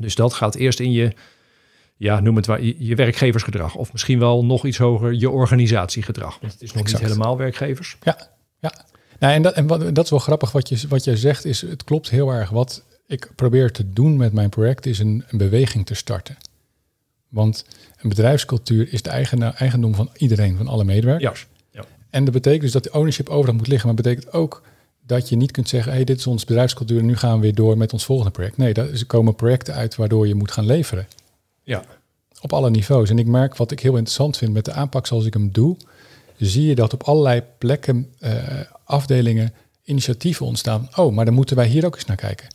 Dus dat gaat eerst in je, ja, noem het waar je, je werkgeversgedrag. Of misschien wel nog iets hoger, je organisatiegedrag. Want het is nog niet helemaal werkgevers. Ja, ja. Nou, en dat, en wat, dat is wel grappig wat je, wat je zegt, is het klopt heel erg. Wat ik probeer te doen met mijn project is een, een beweging te starten. Want een bedrijfscultuur is de eigen, eigendom van iedereen, van alle medewerkers. Ja. ja. En dat betekent dus dat de ownership dat moet liggen, maar betekent ook dat je niet kunt zeggen, hey, dit is onze bedrijfscultuur, nu gaan we weer door met ons volgende project. Nee, er komen projecten uit waardoor je moet gaan leveren. Ja. Op alle niveaus. En ik merk wat ik heel interessant vind met de aanpak zoals ik hem doe, zie je dat op allerlei plekken, eh, afdelingen, initiatieven ontstaan. Oh, maar dan moeten wij hier ook eens naar kijken.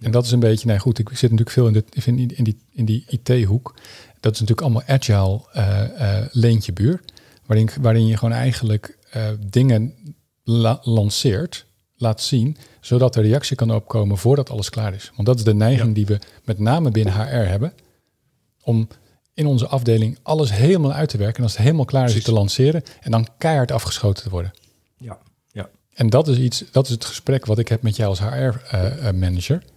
En dat is een beetje, nee nou goed, ik zit natuurlijk veel in, dit, in die, in die IT-hoek. Dat is natuurlijk allemaal agile uh, leentje buur. Waarin, waarin je gewoon eigenlijk uh, dingen lanceert, laat zien, zodat er reactie kan opkomen voordat alles klaar is. Want dat is de neiging die we met name binnen HR hebben, om in onze afdeling alles helemaal uit te werken en als het helemaal klaar is te lanceren en dan keihard afgeschoten te worden. Ja. ja. En dat is iets, dat is het gesprek wat ik heb met jou als HR-manager. Eh, eh,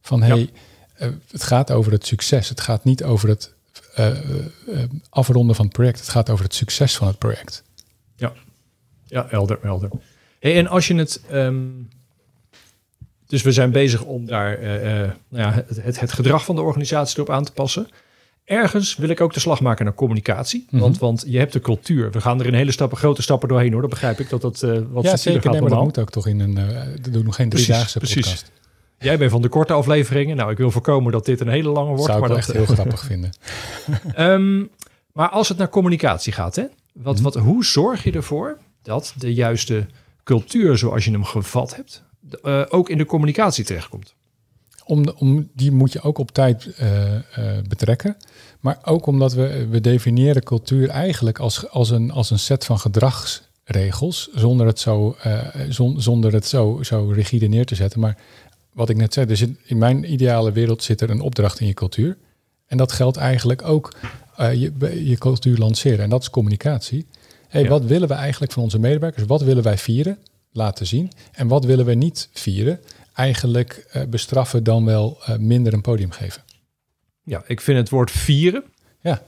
van hey, eh, het gaat over het succes, het gaat niet over het afronden van het project, het gaat over het succes van het project. Ja, helder, helder. Hey, en als je het... Ehm, dus we zijn bezig om daar eh, eh, nou ja, het, het, gedrag van de organisatie erop aan te passen. Ergens wil ik ook de slag maken naar communicatie. Mhm. want, want je hebt de cultuur. We gaan er in hele stappen, grote stappen doorheen hoor. Dat begrijp ik dat dat uh, wat ja, zeker, gaat nee, maar dat moet ook toch in een... Uh, doen nog geen driedaagse precies. podcast. Jij bent van de korte afleveringen. Nou, ik wil voorkomen dat dit een hele lange wordt. Zou maar ik dat echt heel grappig vinden. Ehm, maar als het naar communicatie gaat, hè? Wat, mhm. wat, hoe zorg je ervoor dat de juiste cultuur, zoals je hem gevat hebt, eh, ook in de communicatie terechtkomt. Om, om, die moet je ook op tijd eh, eh, betrekken. Maar ook omdat we, we definiëren cultuur eigenlijk als, als, een, als een set van gedragsregels. Zonder het, zo, zonder het zo, zo rigide neer te zetten. Maar wat ik net zei, in mijn ideale wereld zit er een opdracht in je cultuur. En dat geldt eigenlijk ook je, je cultuur lanceren. En dat is communicatie hey, wat willen we eigenlijk van onze medewerkers? Wat willen wij vieren, laten zien? En wat willen we niet vieren? Eigenlijk uh, bestraffen dan wel eh, minder een podium geven. Ja, ik vind het woord vieren. Ja.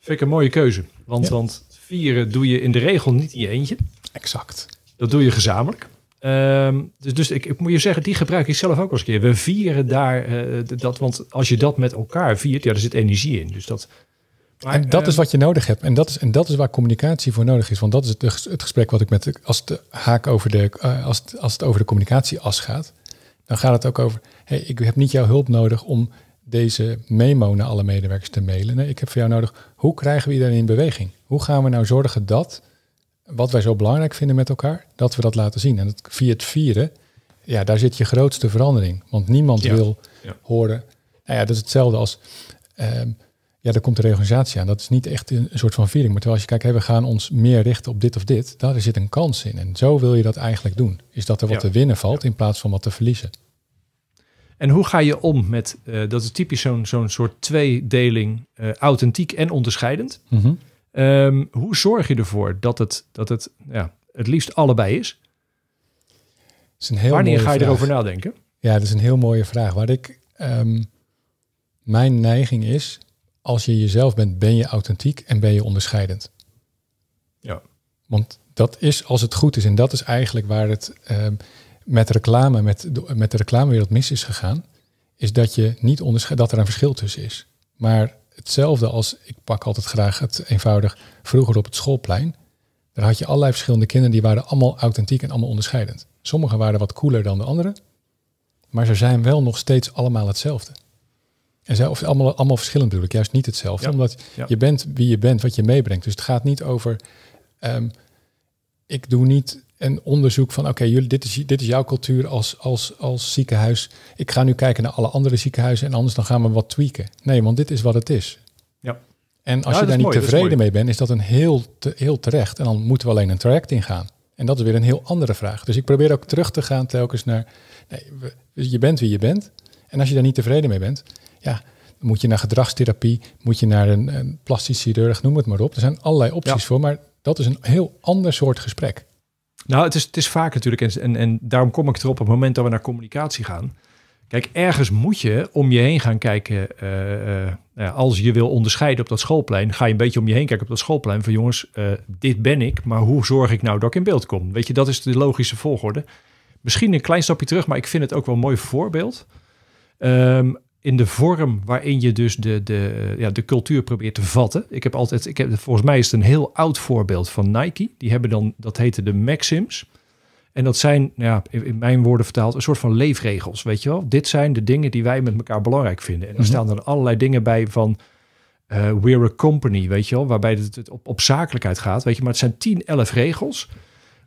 Vind ik een mooie keuze. Want, want vieren doe je in de regel niet in je eentje. Exact. Dat doe je gezamenlijk. Ehm, dus, dus ik, ik, moet je zeggen, die gebruik ik zelf ook wel eens een keer. We vieren daar uh, dat, want als je dat met elkaar viert, ja, er zit energie in. Dus dat, en dat is ehm, wat je nodig hebt. En dat, is, en dat is waar communicatie voor nodig is. Want dat is het, het gesprek wat ik met als de haak over de eh, als, het, als het over de communicatieas gaat, dan gaat het ook over. Hey, ik heb niet jouw hulp nodig om deze memo naar alle medewerkers te mailen. Nee, ik heb voor jou nodig. Hoe krijgen we iedereen in beweging? Hoe gaan we nou zorgen dat wat wij zo belangrijk vinden met elkaar, dat we dat laten zien? En via het vieren, ja, daar zit je grootste verandering. Want niemand wil horen. Nou ja, dat is hetzelfde als. Ehm, ja, daar komt de reorganisatie aan. Dat is niet echt een soort van viering. Maar terwijl als je kijkt, hey, we gaan ons meer richten op dit of dit, daar zit een kans in. En zo wil je dat eigenlijk doen. Is dat er wat te winnen valt in plaats van wat te verliezen. En hoe ga je om met, eh, dat is typisch zo'n soort tweedeling, uh, authentiek en onderscheidend. Mhm. Ehm, hoe zorg je ervoor dat het, dat het ja, het liefst allebei is? is een heel Wanneer ga je vraag. erover nadenken? Ja, dat is een heel mooie vraag. Waar ik, ehm, mijn neiging is, als je jezelf bent, ben je authentiek en ben je onderscheidend. Ja. Want dat is als het goed is, en dat is eigenlijk waar het ehm, met reclame, met de, met de reclamewereld mis is gegaan, is dat je niet onderscheid, dat er een verschil tussen is. Maar hetzelfde als, ik pak altijd graag het eenvoudig, vroeger op het schoolplein, daar had je allerlei verschillende kinderen, die waren allemaal authentiek en allemaal onderscheidend. Sommigen waren wat cooler dan de anderen, maar ze zijn wel nog steeds allemaal hetzelfde. En zij, of allemaal, allemaal verschillend bedoel ik, juist niet hetzelfde. Omdat je bent wie je bent, wat je meebrengt. Dus het gaat niet over, ehm, ik doe niet een onderzoek van, oké, jullie dit, is, dit is jouw cultuur als, als, als ziekenhuis. Ik ga nu kijken naar alle andere ziekenhuizen en anders dan gaan we wat tweaken. Nee, want dit is wat het is. Ja. En als je daar niet tevreden mee bent, is dat een heel, heel terecht. En dan moeten we alleen een traject ingaan. En dat is weer een heel andere vraag. Dus ik probeer ook terug te gaan telkens naar, nee, je bent wie je bent. En als je daar niet tevreden mee bent, ja, moet je naar gedragstherapie, moet je naar een, een plastisch chirurg, noem het maar op. Er zijn allerlei opties voor, maar dat is een heel ander soort gesprek. Nou, het is, het is vaak natuurlijk, en, en daarom kom ik erop op het moment dat we naar communicatie gaan. Kijk, ergens moet je om je heen gaan kijken. Eh, eh, eh, als je wil onderscheiden op dat schoolplein, ga je een beetje om je heen kijken op dat schoolplein. Van jongens, dit ben ik, maar hoe zorg ik nou dat ik in beeld kom? Weet je, dat is de logische volgorde. Misschien een klein stapje terug, maar ik vind het ook wel een mooi voorbeeld. Ehm, in de vorm waarin je dus de, de, eh, ja, de cultuur probeert te vatten. Ik heb altijd, ik heb, volgens mij is het een heel oud voorbeeld van Nike. Die hebben dan, dat heette de Maxims. En dat zijn, nou ja, in mijn woorden vertaald, een soort van leefregels. Weet je wel, dit zijn de dingen die wij met elkaar belangrijk vinden. En er mhm. staan er allerlei dingen bij van. Eh, we're a company, weet je wel, waarbij het, op, op zakelijkheid gaat. Weet je, maar het zijn 10, 11 regels.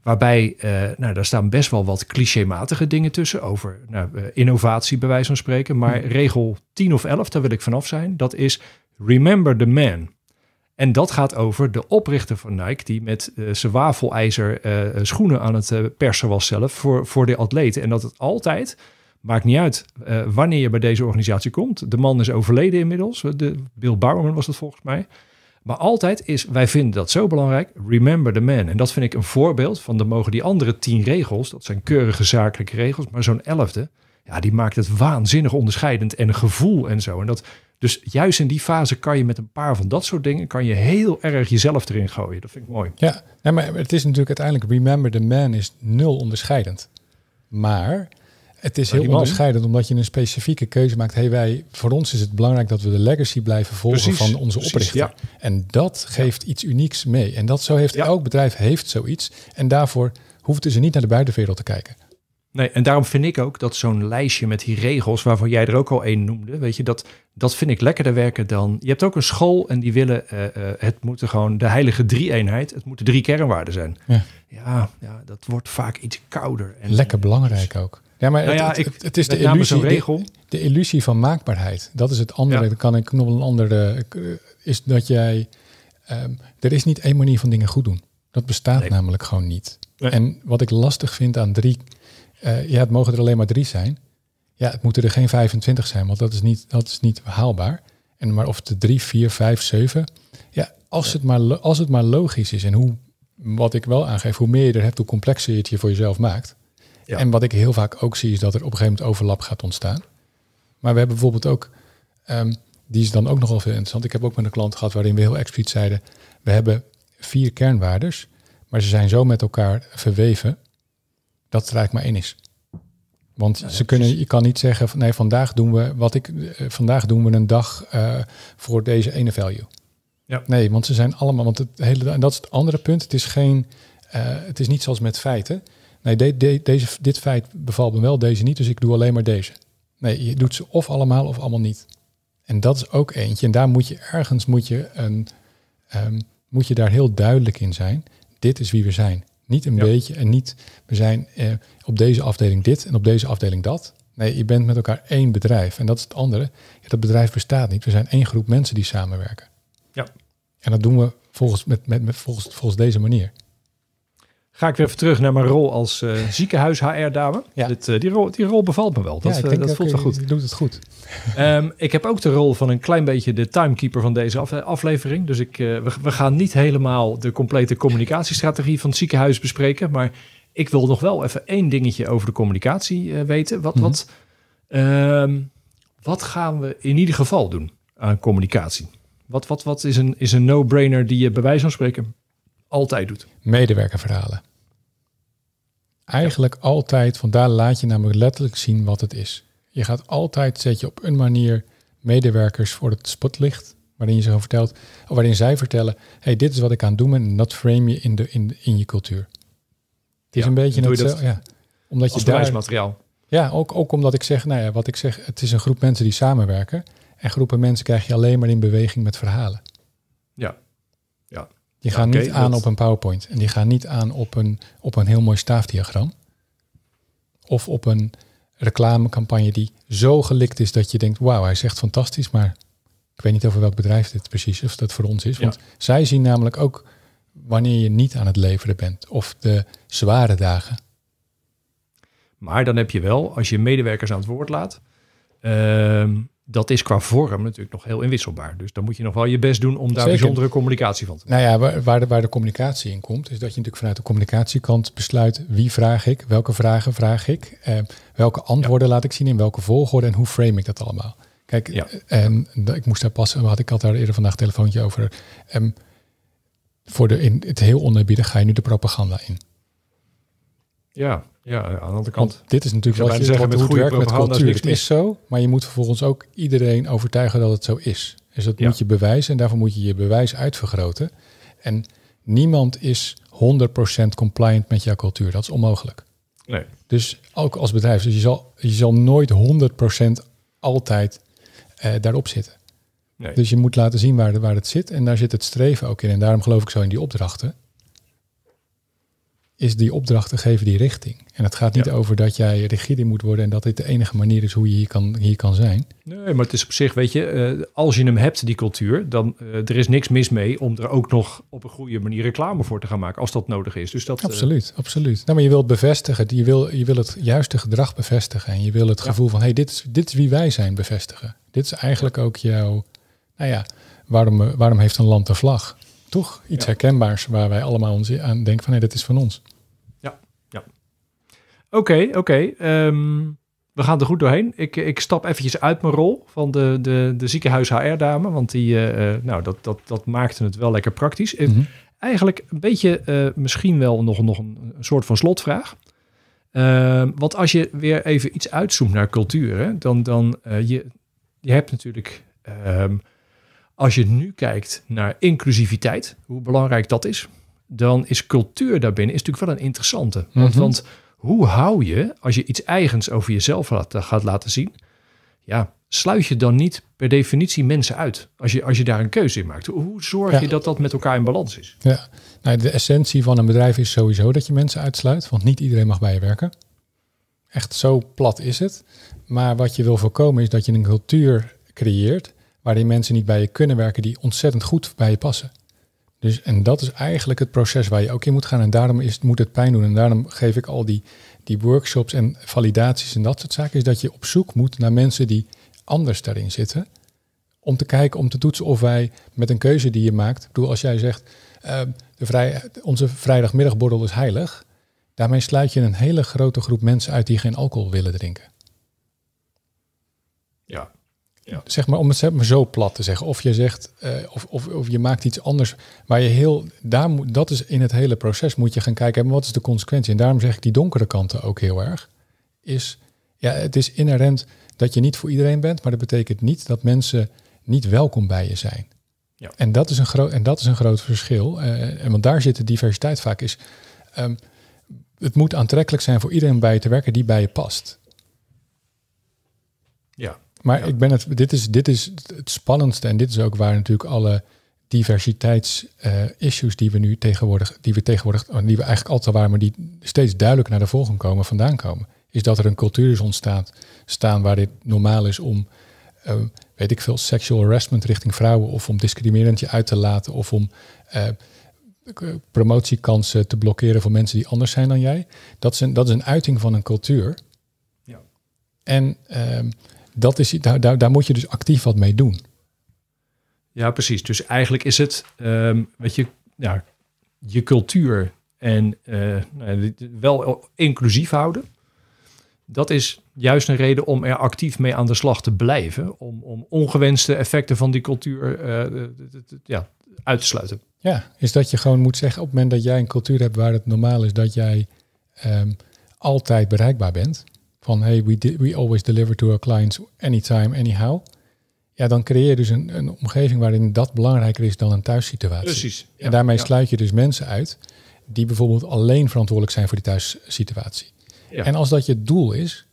Waarbij, eh, nou, daar staan best wel wat clichématige dingen tussen over nou, uh, innovatie, bij wijze van spreken. Maar regel 10 of 11, daar wil ik vanaf zijn, dat is Remember the Man. En dat gaat over de oprichter van Nike, die met uh, zijn wafelijzer schoenen aan het persen was zelf voor, voor de atleten. En dat het altijd, maakt niet uit wanneer je bij deze organisatie komt. De man is overleden inmiddels, de, Bill Bowerman was dat volgens mij. Maar altijd is, wij vinden dat zo belangrijk, remember the man. En dat vind ik een voorbeeld van, de mogen die andere tien regels, dat zijn keurige zakelijke regels, maar zo'n elfde, ja, die maakt het waanzinnig onderscheidend en gevoel en zo. En dat, dus juist in die fase kan je met een paar van dat soort dingen, kan je heel erg jezelf erin gooien. Dat vind ik mooi. Ja, ja maar het is natuurlijk uiteindelijk, remember the man is nul onderscheidend. Maar het is heel onderscheidend omdat je een specifieke keuze maakt. Hey, wij, voor ons is het belangrijk dat we de legacy blijven volgen van onze precies, oprichter. En dat geeft iets unieks mee. En dat zo heeft ja. elk bedrijf heeft zoiets. En daarvoor hoefden dus ze niet naar de buitenwereld te kijken. Nee, en daarom vind ik ook dat zo'n lijstje met die regels, waarvan jij er ook al één noemde, weet je, dat, dat vind ik lekkerder werken dan. Je hebt ook een school en die willen, eh, eh, het moeten gewoon de heilige drie-eenheid, het moeten drie kernwaarden zijn. Ja. ja. Ja, dat wordt vaak iets kouder. En, Lekker belangrijk ook. Ja, maar nou het, het, is de illusie, regel. De, illusie van maakbaarheid. Dat is het andere. Dan kan ik nog een andere. Eh, is dat jij. Ehm, er is niet één manier van dingen goed doen. Dat bestaat namelijk gewoon niet. En wat ik lastig vind aan drie. Eh, ja, het mogen er alleen maar drie zijn. Ja, het moeten er geen 25 zijn, want dat is niet, dat is niet haalbaar. En maar of de drie, vier, vijf, zeven. Ja, als, Het maar, als het maar logisch is. En hoe, wat ik wel aangeef, hoe meer je er hebt, hoe complexer je het je voor jezelf maakt. En wat ik heel vaak ook zie is dat er op een gegeven moment overlap gaat ontstaan. Maar we hebben bijvoorbeeld ook, ehm, die is dan ook nogal veel interessant. Ik heb ook met een klant gehad waarin we heel expliciet zeiden, we hebben vier kernwaardes, maar ze zijn zo met elkaar verweven dat het er eigenlijk maar één is. Want ze kunnen, je kan niet zeggen, van, nee, vandaag doen we wat ik, eh, vandaag doen we een dag eh, voor deze ene value. Ja. Nee, want ze zijn allemaal, want het hele, en dat is het andere punt. Het is geen, eh, het is niet zoals met feiten nee, deze, dit feit bevalt me wel, deze niet, dus ik doe alleen maar deze. Nee, je doet ze of allemaal of allemaal niet. En dat is ook eentje. En daar moet je ergens moet je een, ehm, moet je daar heel duidelijk in zijn. Dit is wie we zijn. Niet een beetje en niet we zijn eh, op deze afdeling dit en op deze afdeling dat. Nee, je bent met elkaar één bedrijf. En dat is het andere. dat bedrijf bestaat niet. We zijn één groep mensen die samenwerken. Ja. En dat doen we volgens, met, met, met volgens, volgens deze manier ga ik weer even terug naar mijn rol als eh, ziekenhuis HR-dame. Ja. Eh, die, rol, die rol bevalt me wel. Dat, ja, ik eh, denk, dat voelt wel goed. Je doet het goed. Ehm, ik heb ook de rol van een klein beetje de timekeeper van deze aflevering. Dus ik, we, gaan niet helemaal de complete communicatiestrategie van het ziekenhuis bespreken. Maar ik wil nog wel even één dingetje over de communicatie weten. Wat, mhm. wat, ehm, wat gaan we in ieder geval doen aan communicatie? Wat, wat, wat is een, is een no-brainer die je bij wijze van spreken altijd doet. Medewerkerverhalen. Eigenlijk altijd, vandaar daar laat je namelijk letterlijk zien wat het is. Je gaat altijd, zet je op een manier medewerkers voor het spotlicht, waarin je ze vertelt, waarin zij vertellen, hey, dit is wat ik aan het doen ben, en dat frame je in, de, in, in je cultuur. Het is een beetje een je eh, ja, omdat als daar, Ja, ook, ook omdat ik zeg, nou ja, wat ik zeg, het is een groep mensen die samenwerken. En groepen mensen krijg je alleen maar in beweging met verhalen. Ja, die gaan niet aan op een PowerPoint. En die gaan niet aan op een, op een heel mooi staafdiagram. Of op een reclamecampagne die zo gelikt is dat je denkt, wauw, hij zegt fantastisch, maar ik weet niet over welk bedrijf dit precies is, of dat voor ons is. Want zij zien namelijk ook wanneer je niet aan het leveren bent of de zware dagen. Maar dan heb je wel, als je medewerkers aan het woord laat, ehm, dat is qua vorm natuurlijk nog heel inwisselbaar. Dus dan moet je nog wel je best doen om daar bijzondere communicatie van te maken. Nou ja, waar de, waar de communicatie in komt, is dat je natuurlijk vanuit de communicatiekant besluit wie vraag ik, welke vragen vraag ik, eh, welke antwoorden laat ik zien, in welke volgorde en hoe frame ik dat allemaal. Kijk, en ehm, ik moest daar passen, had ik had daar eerder vandaag een telefoontje over. Ehm, voor de, in het heel onerbiedig ga je nu de propaganda in. Ja, ja, aan de andere kant. Want dit is natuurlijk wat je zeggen, met hoe werk werkt met cultuur. Het is zo, maar je moet vervolgens ook iedereen overtuigen dat het zo is. Dus dat moet je bewijzen en daarvoor moet je je bewijs uitvergroten. En niemand is 100% compliant met jouw cultuur. Dat is onmogelijk. Nee. Dus ook als bedrijf. Dus je zal, je zal nooit 100% altijd eh, daarop zitten. Nee. Dus je moet laten zien waar, waar het zit. En daar zit het streven ook in. En daarom geloof ik zo in die opdrachten is die opdracht te geven die richting. En het gaat niet over dat jij rigide moet worden en dat dit de enige manier is hoe je hier kan, hier kan zijn. Nee, maar het is op zich, weet je, eh, als je hem hebt, die cultuur, dan eh, er is niks mis mee om er ook nog op een goede manier reclame voor te gaan maken als dat nodig is. Dus dat, eh, absoluut, absoluut. Nou, maar je wilt bevestigen, je wil, je wil het juiste gedrag bevestigen en je wil het gevoel van, hé, hey, dit, is, dit is wie wij zijn bevestigen. Dit is eigenlijk ook jouw, nou ja, waarom, waarom heeft een land een vlag? iets herkenbaars waar wij allemaal ons aan denken van nee dat is van ons. Ja, ja. Oké, oké. Ehm, we gaan er goed doorheen. Ik, ik stap eventjes uit mijn rol van de, de, de ziekenhuis HR-dame, want die, eh, eh, nou, dat, dat, dat maakte het wel lekker praktisch. Mm Eigenlijk een beetje misschien wel nog, nog een, soort van slotvraag. Uh, want als je weer even iets uitzoomt naar cultuur, hè, dan, dan je, je hebt natuurlijk... Ehm, als je nu kijkt naar inclusiviteit, hoe belangrijk dat is, dan is cultuur daarbinnen is natuurlijk wel een interessante. Mhm. want, want, hoe hou je, als je iets eigens over jezelf laat, eh, gaat laten zien, ja, sluit je dan niet per definitie mensen uit als je, als je daar een keuze in maakt? Hoe zorg je dat dat met elkaar in balans is? Ja, nou, de essentie van een bedrijf is sowieso dat je mensen uitsluit, want niet iedereen mag bij je werken. Echt zo plat is het. Maar wat je wil voorkomen is dat je een cultuur creëert waarin mensen niet bij je kunnen werken die ontzettend goed bij je passen. Dus, en dat is eigenlijk het proces waar je ook in moet gaan. En daarom is, moet het pijn doen. En daarom geef ik al die, die workshops en validaties en dat soort zaken. Is dat je op zoek moet naar mensen die anders daarin zitten. Om te kijken, om te toetsen of wij met een keuze die je maakt. Ik bedoel, als jij zegt, eh, de vrij, onze vrijdagmiddagborrel is heilig. Daarmee sluit je een hele grote groep mensen uit die geen alcohol willen drinken. Ja, ja. Zeg maar, om het maar zo plat te zeggen. Of je zegt, eh, of, of, of je maakt iets anders. Maar je heel, daar moet, dat is in het hele proces moet je gaan kijken, wat is de consequentie? En daarom zeg ik die donkere kanten ook heel erg. Is, ja, het is inherent dat je niet voor iedereen bent, maar dat betekent niet dat mensen niet welkom bij je zijn. Ja. En, dat is een groot, en dat is een groot verschil. Eh, en want daar zit de diversiteit vaak is. Ehm, het moet aantrekkelijk zijn voor iedereen bij je te werken die bij je past. Ja, maar ik ben het, dit, is, dit is het spannendste en dit is ook waar natuurlijk alle diversiteitsissues eh, uh, die we nu tegenwoordig, die we tegenwoordig, oh, die we eigenlijk altijd waren, maar die steeds duidelijker naar de volging komen, vandaan komen. Is dat er een cultuur is ontstaat, staan waar dit normaal is om, eh, weet ik veel, sexual harassment richting vrouwen of om discriminerend je uit te laten of om eh, promotiekansen te blokkeren voor mensen die anders zijn dan jij. Dat is een, dat is een uiting van een cultuur. Ja. En ehm, dat is, daar, daar, moet je dus actief wat mee doen. Ja, precies. Dus eigenlijk is het, um, weet je, ja, je cultuur en eh, nou wel inclusief houden. Dat is juist een reden om er actief mee aan de slag te blijven. Om, om ongewenste effecten van die cultuur eh, ja, uit te sluiten. Ja, is dat je gewoon moet zeggen op het moment dat jij een cultuur hebt waar het normaal is dat jij ehm, altijd bereikbaar bent van hey, we, di- we always deliver to our clients anytime, anyhow. Ja, dan creëer je dus een, een omgeving waarin dat belangrijker is dan een thuissituatie. Precies. en daarmee sluit je dus mensen uit die bijvoorbeeld alleen verantwoordelijk zijn voor die thuissituatie. Ja. En als dat je doel is,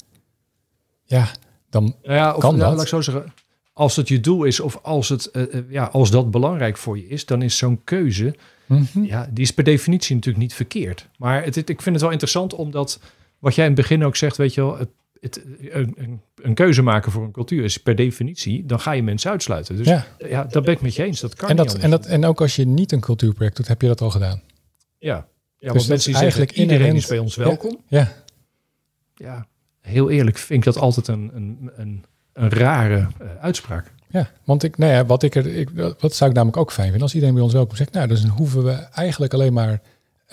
ja, dan nou ja, of, nou, Laat ik zo zeggen, als het je doel is of als, het, eh, eh, ja, als dat belangrijk voor je is, dan is zo'n keuze, mhm. ja, die is per definitie natuurlijk niet verkeerd. Maar het, ik vind het wel interessant omdat wat jij in het begin ook zegt, weet je wel, het, het, een, een, keuze maken voor een cultuur is per definitie, dan ga je mensen uitsluiten. Dus ja, ja dat ben ik met je eens. Dat kan en dat, niet en, dat, en ook als je niet een cultuurproject doet, heb je dat al gedaan. Ja, ja dus want mensen zijn eigenlijk iedereen is bij ons welkom. Ja, ja. heel eerlijk vind ik dat altijd een, een, een, een rare eh, uitspraak. Ja, want ik, nou ja, wat, ik er, ik, wat zou ik namelijk ook fijn vinden als iedereen bij ons welkom zegt. Nou, dan hoeven we eigenlijk alleen maar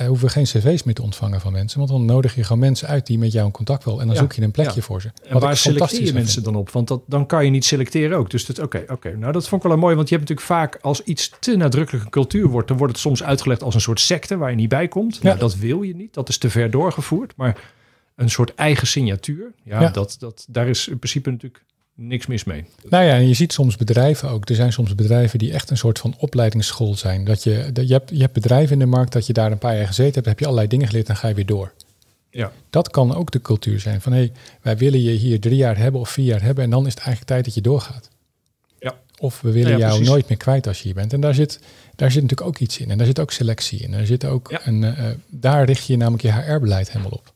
eh, hoeven we geen cv's meer te ontvangen van mensen. Want dan nodig je gewoon mensen uit die met jou in contact willen En dan zoek je een plekje voor ze. En waar selecteer je mensen dan op? Want dat, dan kan je niet selecteren ook. Dus oké, oké. nou dat vond ik wel een mooi. Want je hebt natuurlijk vaak als iets te nadrukkelijk een cultuur wordt... dan wordt het soms uitgelegd als een soort secte waar je niet bij komt. Ja. Nou, dat wil je niet. Dat is te ver doorgevoerd. Maar een soort eigen signatuur. Ja, ja, Dat, dat, daar is in principe natuurlijk niks mis mee. Nou ja, en je ziet soms bedrijven ook. Er zijn soms bedrijven die echt een soort van opleidingsschool zijn. Dat je, dat je, hebt, je hebt bedrijven in de markt dat je daar een paar jaar gezeten hebt, heb je allerlei dingen geleerd en ga je weer door. Ja. Dat kan ook de cultuur zijn van hé, hey, wij willen je hier drie jaar hebben of vier jaar hebben en dan is het eigenlijk tijd dat je doorgaat. Ja. Of we willen jou nooit meer kwijt als je hier bent. En daar zit, daar zit natuurlijk ook iets in. En daar zit ook selectie in. Daar, zit ook ja. een, eh, eh, daar richt je namelijk je HR-beleid helemaal op.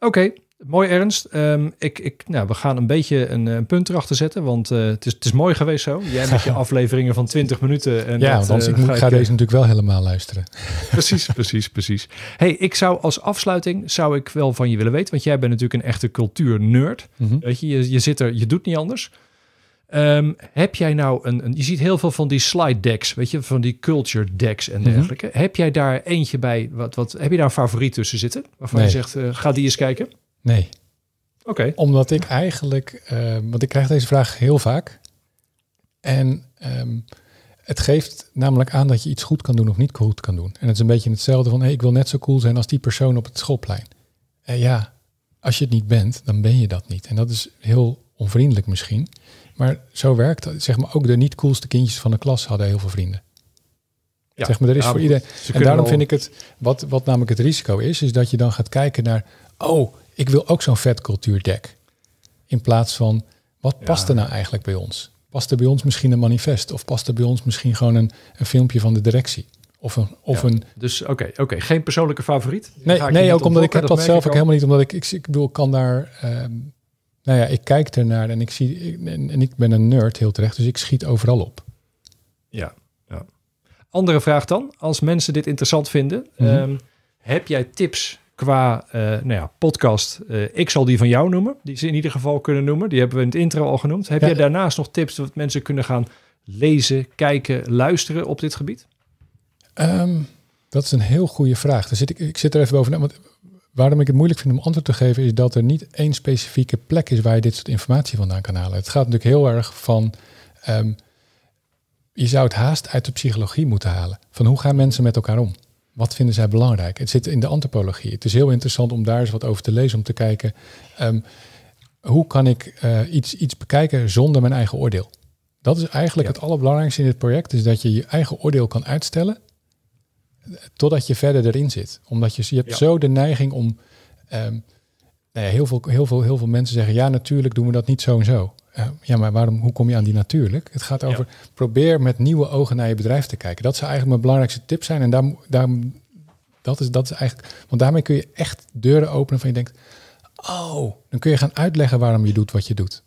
Oké, Mooi Ernst, ehm, ik, ik, nou, we gaan een beetje een, eh, een punt erachter zetten, want eh, het, is, het is mooi geweest zo. Jij met je afleveringen van 20 minuten. En ja, dat, want eh, ik, moet, ga, deze natuurlijk wel helemaal luisteren. Precies, precies, precies. hey, ik zou als afsluiting, zou ik wel van je willen weten, want jij bent natuurlijk een echte cultuurnerd. Mm Weet je, je, je zit er, je doet niet anders. Ehm, heb jij nou een, een, Je ziet heel veel van die slide decks, weet je, van die culture decks en mhm. dergelijke. Heb jij daar eentje bij? Wat, wat, heb je daar een favoriet tussen zitten? Waarvan je zegt, ga die eens kijken. Nee. Oké. Omdat ik eigenlijk, eh, want ik krijg deze vraag heel vaak. En ehm, het geeft namelijk aan dat je iets goed kan doen of niet goed kan doen. En het is een beetje hetzelfde van, hey, ik wil net zo cool zijn als die persoon op het schoolplein. En eh, ja, als je het niet bent, dan ben je dat niet. En dat is heel onvriendelijk misschien. Maar zo werkt dat. Zeg maar, ook de niet coolste kindjes van de klas hadden heel veel vrienden. Ja, zeg maar, er is voor iedereen. En daarom vind ik het, wat, wat namelijk het risico is, is dat je dan gaat kijken naar, oh, ik wil ook zo'n vetcultuurdek. In plaats van, wat past er nou eigenlijk bij ons? Past er bij ons misschien een manifest? Of past er bij ons misschien gewoon een, een filmpje van de directie? Of een, of een... Dus oké, oké, geen persoonlijke favoriet? Nee, nee ook omdat ik heb dat, zelf ook helemaal niet. Omdat ik, ik, ik bedoel, kan daar... Um, nou ja, ik kijk ernaar en ik zie... en, ik ben een nerd, heel terecht. Dus ik schiet overal op. Ja, ja. Andere vraag dan. Als mensen dit interessant vinden... Mhm. Ehm, heb jij tips qua eh, nou ja, podcast. Eh, ik zal die van jou noemen, die ze in ieder geval kunnen noemen. Die hebben we in het intro al genoemd. Heb jij daarnaast nog tips wat mensen kunnen gaan lezen, kijken, luisteren op dit gebied? Ehm, dat is een heel goede vraag. Daar zit ik, ik zit er even bovenaan. Want waarom ik het moeilijk vind om antwoord te geven, is dat er niet één specifieke plek is waar je dit soort informatie vandaan kan halen. Het gaat natuurlijk heel erg van. Ehm, je zou het haast uit de psychologie moeten halen. Van hoe gaan mensen met elkaar om? wat vinden zij belangrijk? Het zit in de antropologie. Het is heel interessant om daar eens wat over te lezen, om te kijken ehm, hoe kan ik eh, iets, iets bekijken zonder mijn eigen oordeel. Dat is eigenlijk het allerbelangrijkste in dit project, is dat je je eigen oordeel kan uitstellen totdat je verder erin zit. Omdat je, je hebt zo de neiging om, um, heel, veel, heel, veel, heel veel mensen zeggen, ja natuurlijk doen we dat niet zo en zo. Eh, ja, maar waarom, hoe kom je aan die natuurlijk? Het gaat over, probeer met nieuwe ogen naar je bedrijf te kijken. Dat zou eigenlijk mijn belangrijkste tip zijn. En daar, daar, dat, is, dat is eigenlijk, want daarmee kun je echt deuren openen van je denkt, oh, dan kun je gaan uitleggen waarom je doet wat je doet.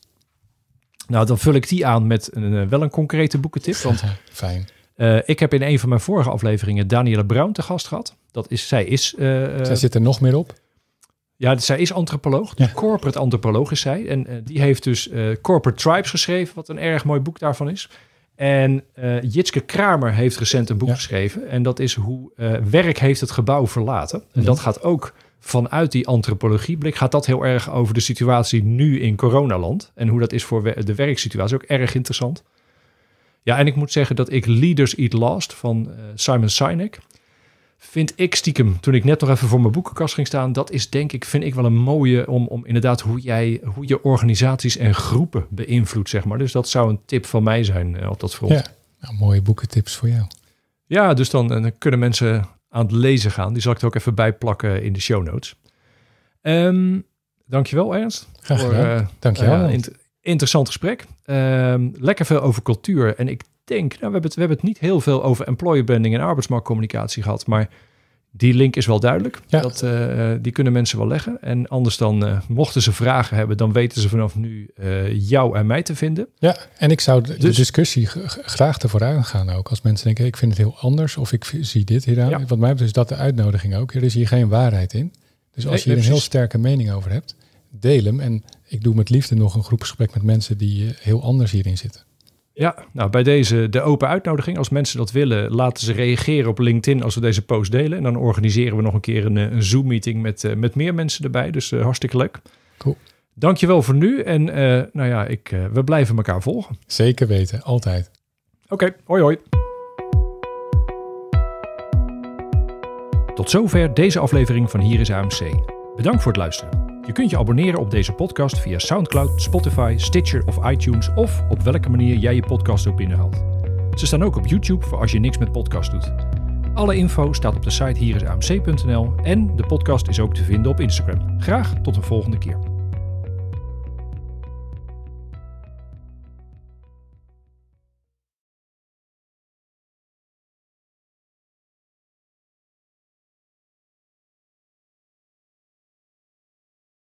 Nou, dan vul ik die aan met een, eh, wel een concrete boekentip. Want Fijn. Eh, ik heb in een van mijn vorige afleveringen Danielle Brown te gast gehad. Dat is, zij is... Uh, zij zit er nog meer op. Ja, zij is antropoloog. Corporate antropoloog is zij. En eh, die heeft dus eh, Corporate Tribes geschreven, wat een erg mooi boek daarvan is. En eh, Jitske Kramer heeft recent een boek geschreven. En dat is hoe werk heeft het gebouw verlaten. En mhm. dat gaat ook vanuit die antropologieblik gaat dat heel erg over de situatie nu in coronaland. En hoe dat is voor de werksituatie. Ook erg interessant. Ja, en ik moet zeggen dat ik Leaders Eat Last van Simon Sinek vind ik stiekem, toen ik net nog even voor mijn boekenkast ging staan, dat is denk ik, vind ik wel een mooie om, om inderdaad hoe jij, hoe je organisaties en groepen beïnvloedt, zeg maar. Dus dat zou een tip van mij zijn eh, op dat front. Ja, nou, mooie boekentips voor jou. Ja, dus eh, dan, kunnen mensen aan het lezen gaan. Die zal ik er ook even bij plakken in de show notes. Um, dankjewel Ernst. Graag gedaan. Voor, uh, eh, dankjewel. Nou interessant gesprek. Ehm, lekker veel over cultuur. En ik denk, nou, we, hebben het, we hebben het niet heel veel over employer branding en arbeidsmarktcommunicatie gehad, maar die link is wel duidelijk. Eh, die kunnen mensen wel leggen. En anders dan, eh, mochten ze vragen hebben, dan weten ze vanaf nu eh, jou en mij te vinden. Ja, en ik zou de, dus- discussie graag ervoor aangaan ook. Als mensen denken, ik vind het heel anders of ik zie dit hieraan. want Wat mij is dat de uitnodiging ook. Er is hier geen waarheid in. Dus als je hier een heel sterke mening over hebt, deel hem. En ik doe met liefde nog een groepsgesprek met mensen die heel anders hierin zitten. Ja, nou bij deze de open uitnodiging. Als mensen dat willen, laten ze reageren op LinkedIn als we deze post delen. En dan organiseren we nog een keer een, eh, een Zoom-meeting met, eh, met meer mensen erbij. Dus eh, hartstikke leuk. Cool. Dankjewel voor nu. En nou ja, ik, we blijven elkaar volgen. Zeker weten, altijd. Oké, hoi hoi. Tot zover deze aflevering van Hier is AMC. Bedankt voor het luisteren. Je kunt je abonneren op deze podcast via SoundCloud, Spotify, Stitcher of iTunes of op welke manier jij je podcast ook binnenhaalt. Ze staan ook op YouTube voor als je niks met podcast doet. Alle info staat op de site hier AMC.nl en de podcast is ook te vinden op Instagram. Graag tot een volgende keer.